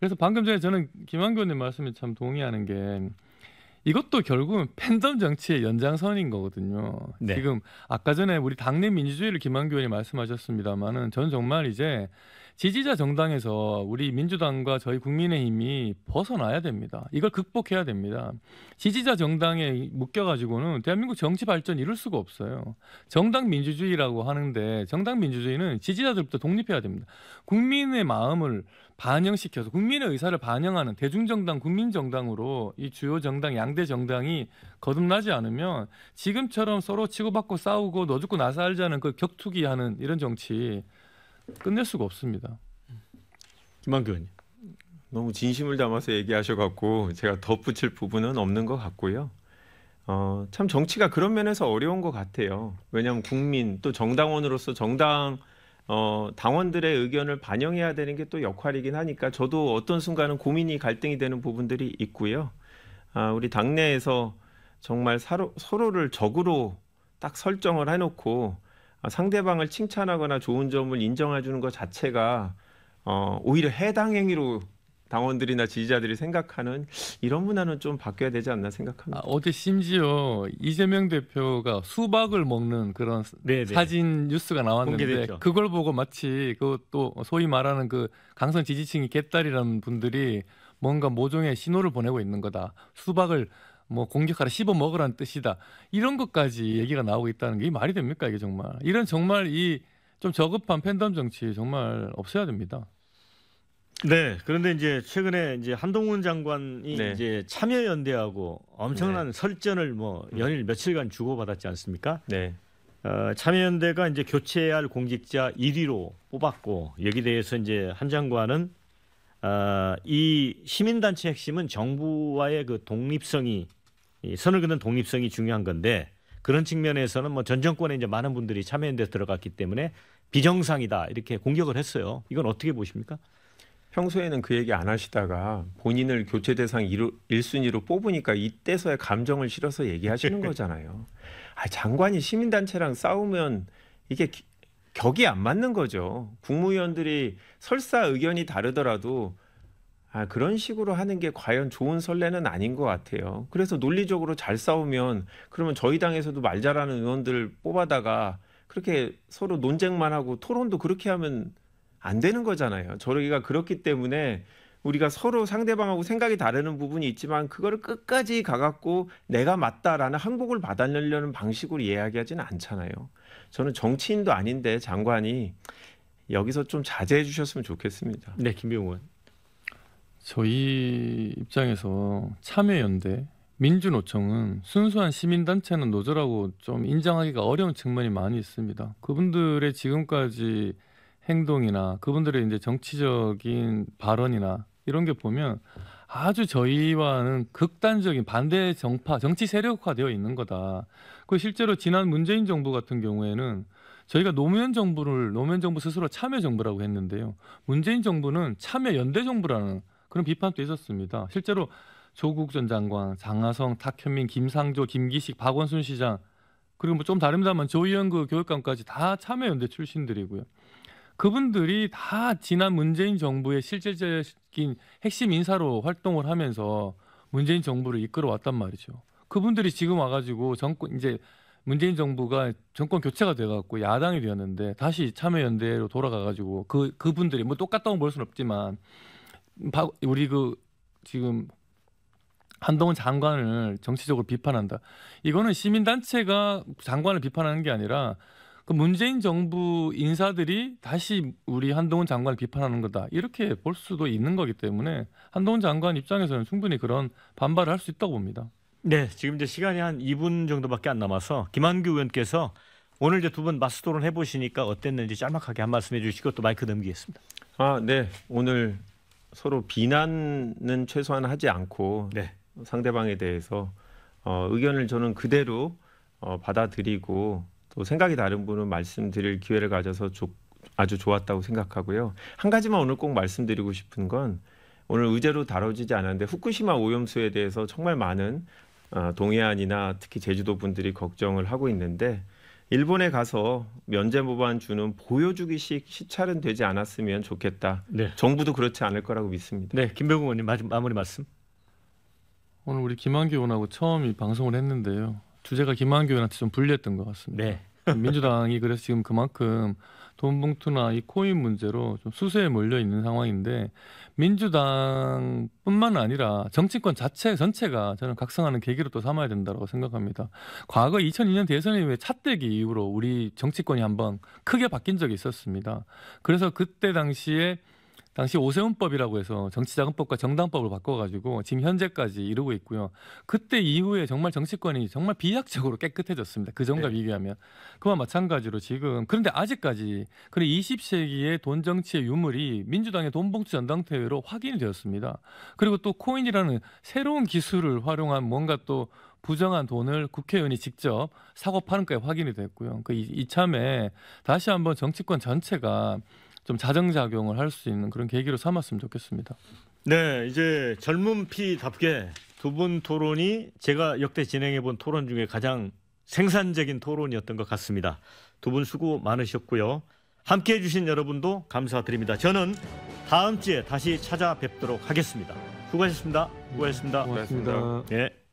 Speaker 2: 그래서 방금 전에 저는 김한교님 말씀에 참 동의하는 게 이것도 결국은 팬덤 정치의 연장선인 거거든요. 네. 지금 아까 전에 우리 당내 민주주의를 김한규 의원이 말씀하셨습니다만은 저는 정말 이제 지지자 정당에서 우리 민주당과 저희 국민의힘이 벗어나야 됩니다. 이걸 극복해야 됩니다. 지지자 정당에 묶여가지고는 대한민국 정치 발전 이룰 수가 없어요. 정당 민주주의라고 하는데 정당 민주주의는 지지자들부터 독립해야 됩니다. 국민의 마음을 반영시켜서 국민의 의사를 반영하는 대중정당, 국민정당으로 이 주요 정당, 양대 정당이 거듭나지 않으면 지금처럼 서로 치고받고 싸우고 너 죽고 나 살자는 그 격투기하는 이런 정치 끝낼 수가 없습니다. 김만규 의원님.
Speaker 3: 너무 진심을 담아서 얘기하셔갖고 제가 덧붙일 부분은 없는 것 같고요. 어, 참 정치가 그런 면에서 어려운 것 같아요. 왜냐하면 국민 또 정당원으로서 정당 어, 당원들의 의견을 반영해야 되는 게 또 역할이긴 하니까 저도 어떤 순간은 고민이 갈등이 되는 부분들이 있고요. 아, 우리 당내에서 정말 서로, 서로를 적으로 딱 설정을 해놓고 아, 상대방을 칭찬하거나 좋은 점을 인정해 주는 것 자체가 어, 오히려 해당 행위로 당원들이나 지지자들이 생각하는 이런 문화는 좀 바뀌어야 되지 않나
Speaker 2: 생각합니다. 아, 어제 심지어 이재명 대표가 수박을 먹는 그런 네네. 네. 사진 뉴스가 나왔는데 공개됐죠. 그걸 보고 마치 그또 소위 말하는 그 강성 지지층이 개딸이라는 분들이 뭔가 모종의 신호를 보내고 있는 거다. 수박을 뭐 공격하라 씹어 먹으란 뜻이다. 이런 것까지 얘기가 나오고 있다는 게 말이 됩니까 이게 정말? 이런 정말 이 좀 저급한 팬덤 정치 정말 없어야 됩니다. 네. 그런데 이제 최근에 이제 한동훈
Speaker 1: 장관이 네. 이제 참여연대하고 엄청난 네. 설전을 뭐 음. 연일 며칠간 주고받았지 않습니까? 네. 어, 참여연대가 이제 교체할 공직자 1위로 뽑았고 여기 대해서 이제 한 장관은 어, 이 시민단체 핵심은 정부와의 그 독립성이 선을 긋는 독립성이 중요한 건데 그런 측면에서는 뭐전 정권에 이제 많은 분들이 참여연데 들어갔기 때문에 비정상이다 이렇게
Speaker 3: 공격을 했어요. 이건 어떻게 보십니까? 평소에는 그 얘기 안 하시다가 본인을 교체 대상 1순위로 뽑으니까 이때서야 감정을 실어서 얘기하시는 거잖아요. 아, 장관이 시민단체랑 싸우면 이게 격이 안 맞는 거죠. 국무위원들이 설사 의견이 다르더라도 아, 그런 식으로 하는 게 과연 좋은 선례는 아닌 것 같아요. 그래서 논리적으로 잘 싸우면 그러면 저희 당에서도 말 잘하는 의원들 뽑아다가 그렇게 서로 논쟁만 하고 토론도 그렇게 하면 안 되는 거잖아요. 저희가 그렇기 때문에 우리가 서로 상대방하고 생각이 다르는 부분이 있지만 그거를 끝까지 가갖고 내가 맞다라는 항복을 받아내려는 방식으로 이야기하지는 않잖아요. 저는 정치인도 아닌데 장관이
Speaker 2: 여기서 좀 자제해 주셨으면 좋겠습니다. 네, 김병원. 저희 입장에서 참여연대 민주노총은 순수한 시민단체는 노조라고 좀 인정하기가 어려운 측면이 많이 있습니다. 그분들의 지금까지 행동이나 그분들의 이제 정치적인 발언이나 이런 게 보면 아주 저희와는 극단적인 반대 정파 정치 세력화되어 있는 거다. 그 실제로 지난 문재인 정부 같은 경우에는 저희가 노무현 정부를 노무현 정부 스스로 참여 정부라고 했는데요. 문재인 정부는 참여 연대 정부라는 그런 비판도 있었습니다. 실제로 조국 전 장관, 장하성, 탁현민, 김상조, 김기식, 박원순 시장 그리고 뭐 좀 다릅니다만 조희연 그 교육감까지 다 참여연대 출신들이고요. 그분들이 다 지난 문재인 정부의 실질적 바 핵심 인사로 활동을 하면서 문재인 정부를 이끌어 왔단 말이죠. 그분들이 지금 와가지고 정권 이제 문재인 정부가 정권 교체가 돼갖고 야당이 되었는데 다시 참여연대로 돌아가가지고 그 그분들이 뭐 똑같다고 볼 수는 없지만 우리 그 지금 한동훈 장관을 정치적으로 비판한다. 이거는 시민단체가 장관을 비판하는 게 아니라 그 문재인 정부 인사들이 다시 우리 한동훈 장관을 비판하는 거다 이렇게 볼 수도 있는 거기 때문에 한동훈 장관 입장에서는 충분히 그런 반발을 할 수 있다고 봅니다. 네, 지금 이제 시간이 한 2분 정도밖에 안 남아서
Speaker 1: 김한규 의원께서 오늘 이제 두분 마스토론 해보시니까 어땠는지 짤막하게 한 말씀해 주시고 또
Speaker 3: 마이크 넘기겠습니다. 아, 네, 오늘 서로 비난은 최소한 하지 않고 네. 상대방에 대해서 어, 의견을 저는 그대로 어, 받아들이고 또 생각이 다른 분은 말씀드릴 기회를 가져서 조, 아주 좋았다고 생각하고요. 한 가지만 오늘 꼭 말씀드리고 싶은 건 오늘 의제로 다뤄지지 않았는데 후쿠시마 오염수에 대해서 정말 많은 어, 동해안이나 특히 제주도 분들이 걱정을 하고 있는데 일본에 가서 면제무반 주는 보여주기식 시찰은 되지 않았으면 좋겠다. 네. 정부도 그렇지 않을 거라고 믿습니다. 네, 김병우 의원님 마무리 말씀.
Speaker 2: 오늘 우리 김한기 의원하고 처음 이 방송을 했는데요. 주제가 김한규 의원한테 좀 불리했던 것 같습니다. 네. 민주당이 그래서 지금 그만큼 돈 봉투나 이 코인 문제로 좀 수세에 몰려 있는 상황인데 민주당뿐만 아니라 정치권 자체 전체가 저는 각성하는 계기로 또 삼아야 된다고 생각합니다. 과거 2002년 대선 이후에 차떼기 이후로 우리 정치권이 한번 크게 바뀐 적이 있었습니다. 그래서 그때 당시에 당시 오세훈법이라고 해서 정치자금법과 정당법을 바꿔가지고 지금 현재까지 이루고 있고요. 그때 이후에 정말 정치권이 정말 비약적으로 깨끗해졌습니다. 그 전과 네. 비교하면 그와 마찬가지로 지금 그런데 아직까지 그래 20세기의 돈 정치의 유물이 민주당의 돈봉투 전당대회로 확인이 되었습니다. 그리고 또 코인이라는 새로운 기술을 활용한 뭔가 또 부정한 돈을 국회의원이 직접 사고 파는 게 확인이 됐고요. 그 이참에 다시 한번 정치권 전체가 좀 자정작용을 할 수 있는 그런 계기로 삼았으면 좋겠습니다.
Speaker 1: 네, 이제 젊은 피답게 두 분 토론이 제가 역대 진행해 본 토론 중에 가장 생산적인 토론이었던 것 같습니다. 두 분 수고 많으셨고요. 함께 해주신 여러분도 감사드립니다. 저는 다음 주에 다시 찾아뵙도록 하겠습니다. 수고하셨습니다. 수고하셨습니다. 고맙습니다. 예. 네.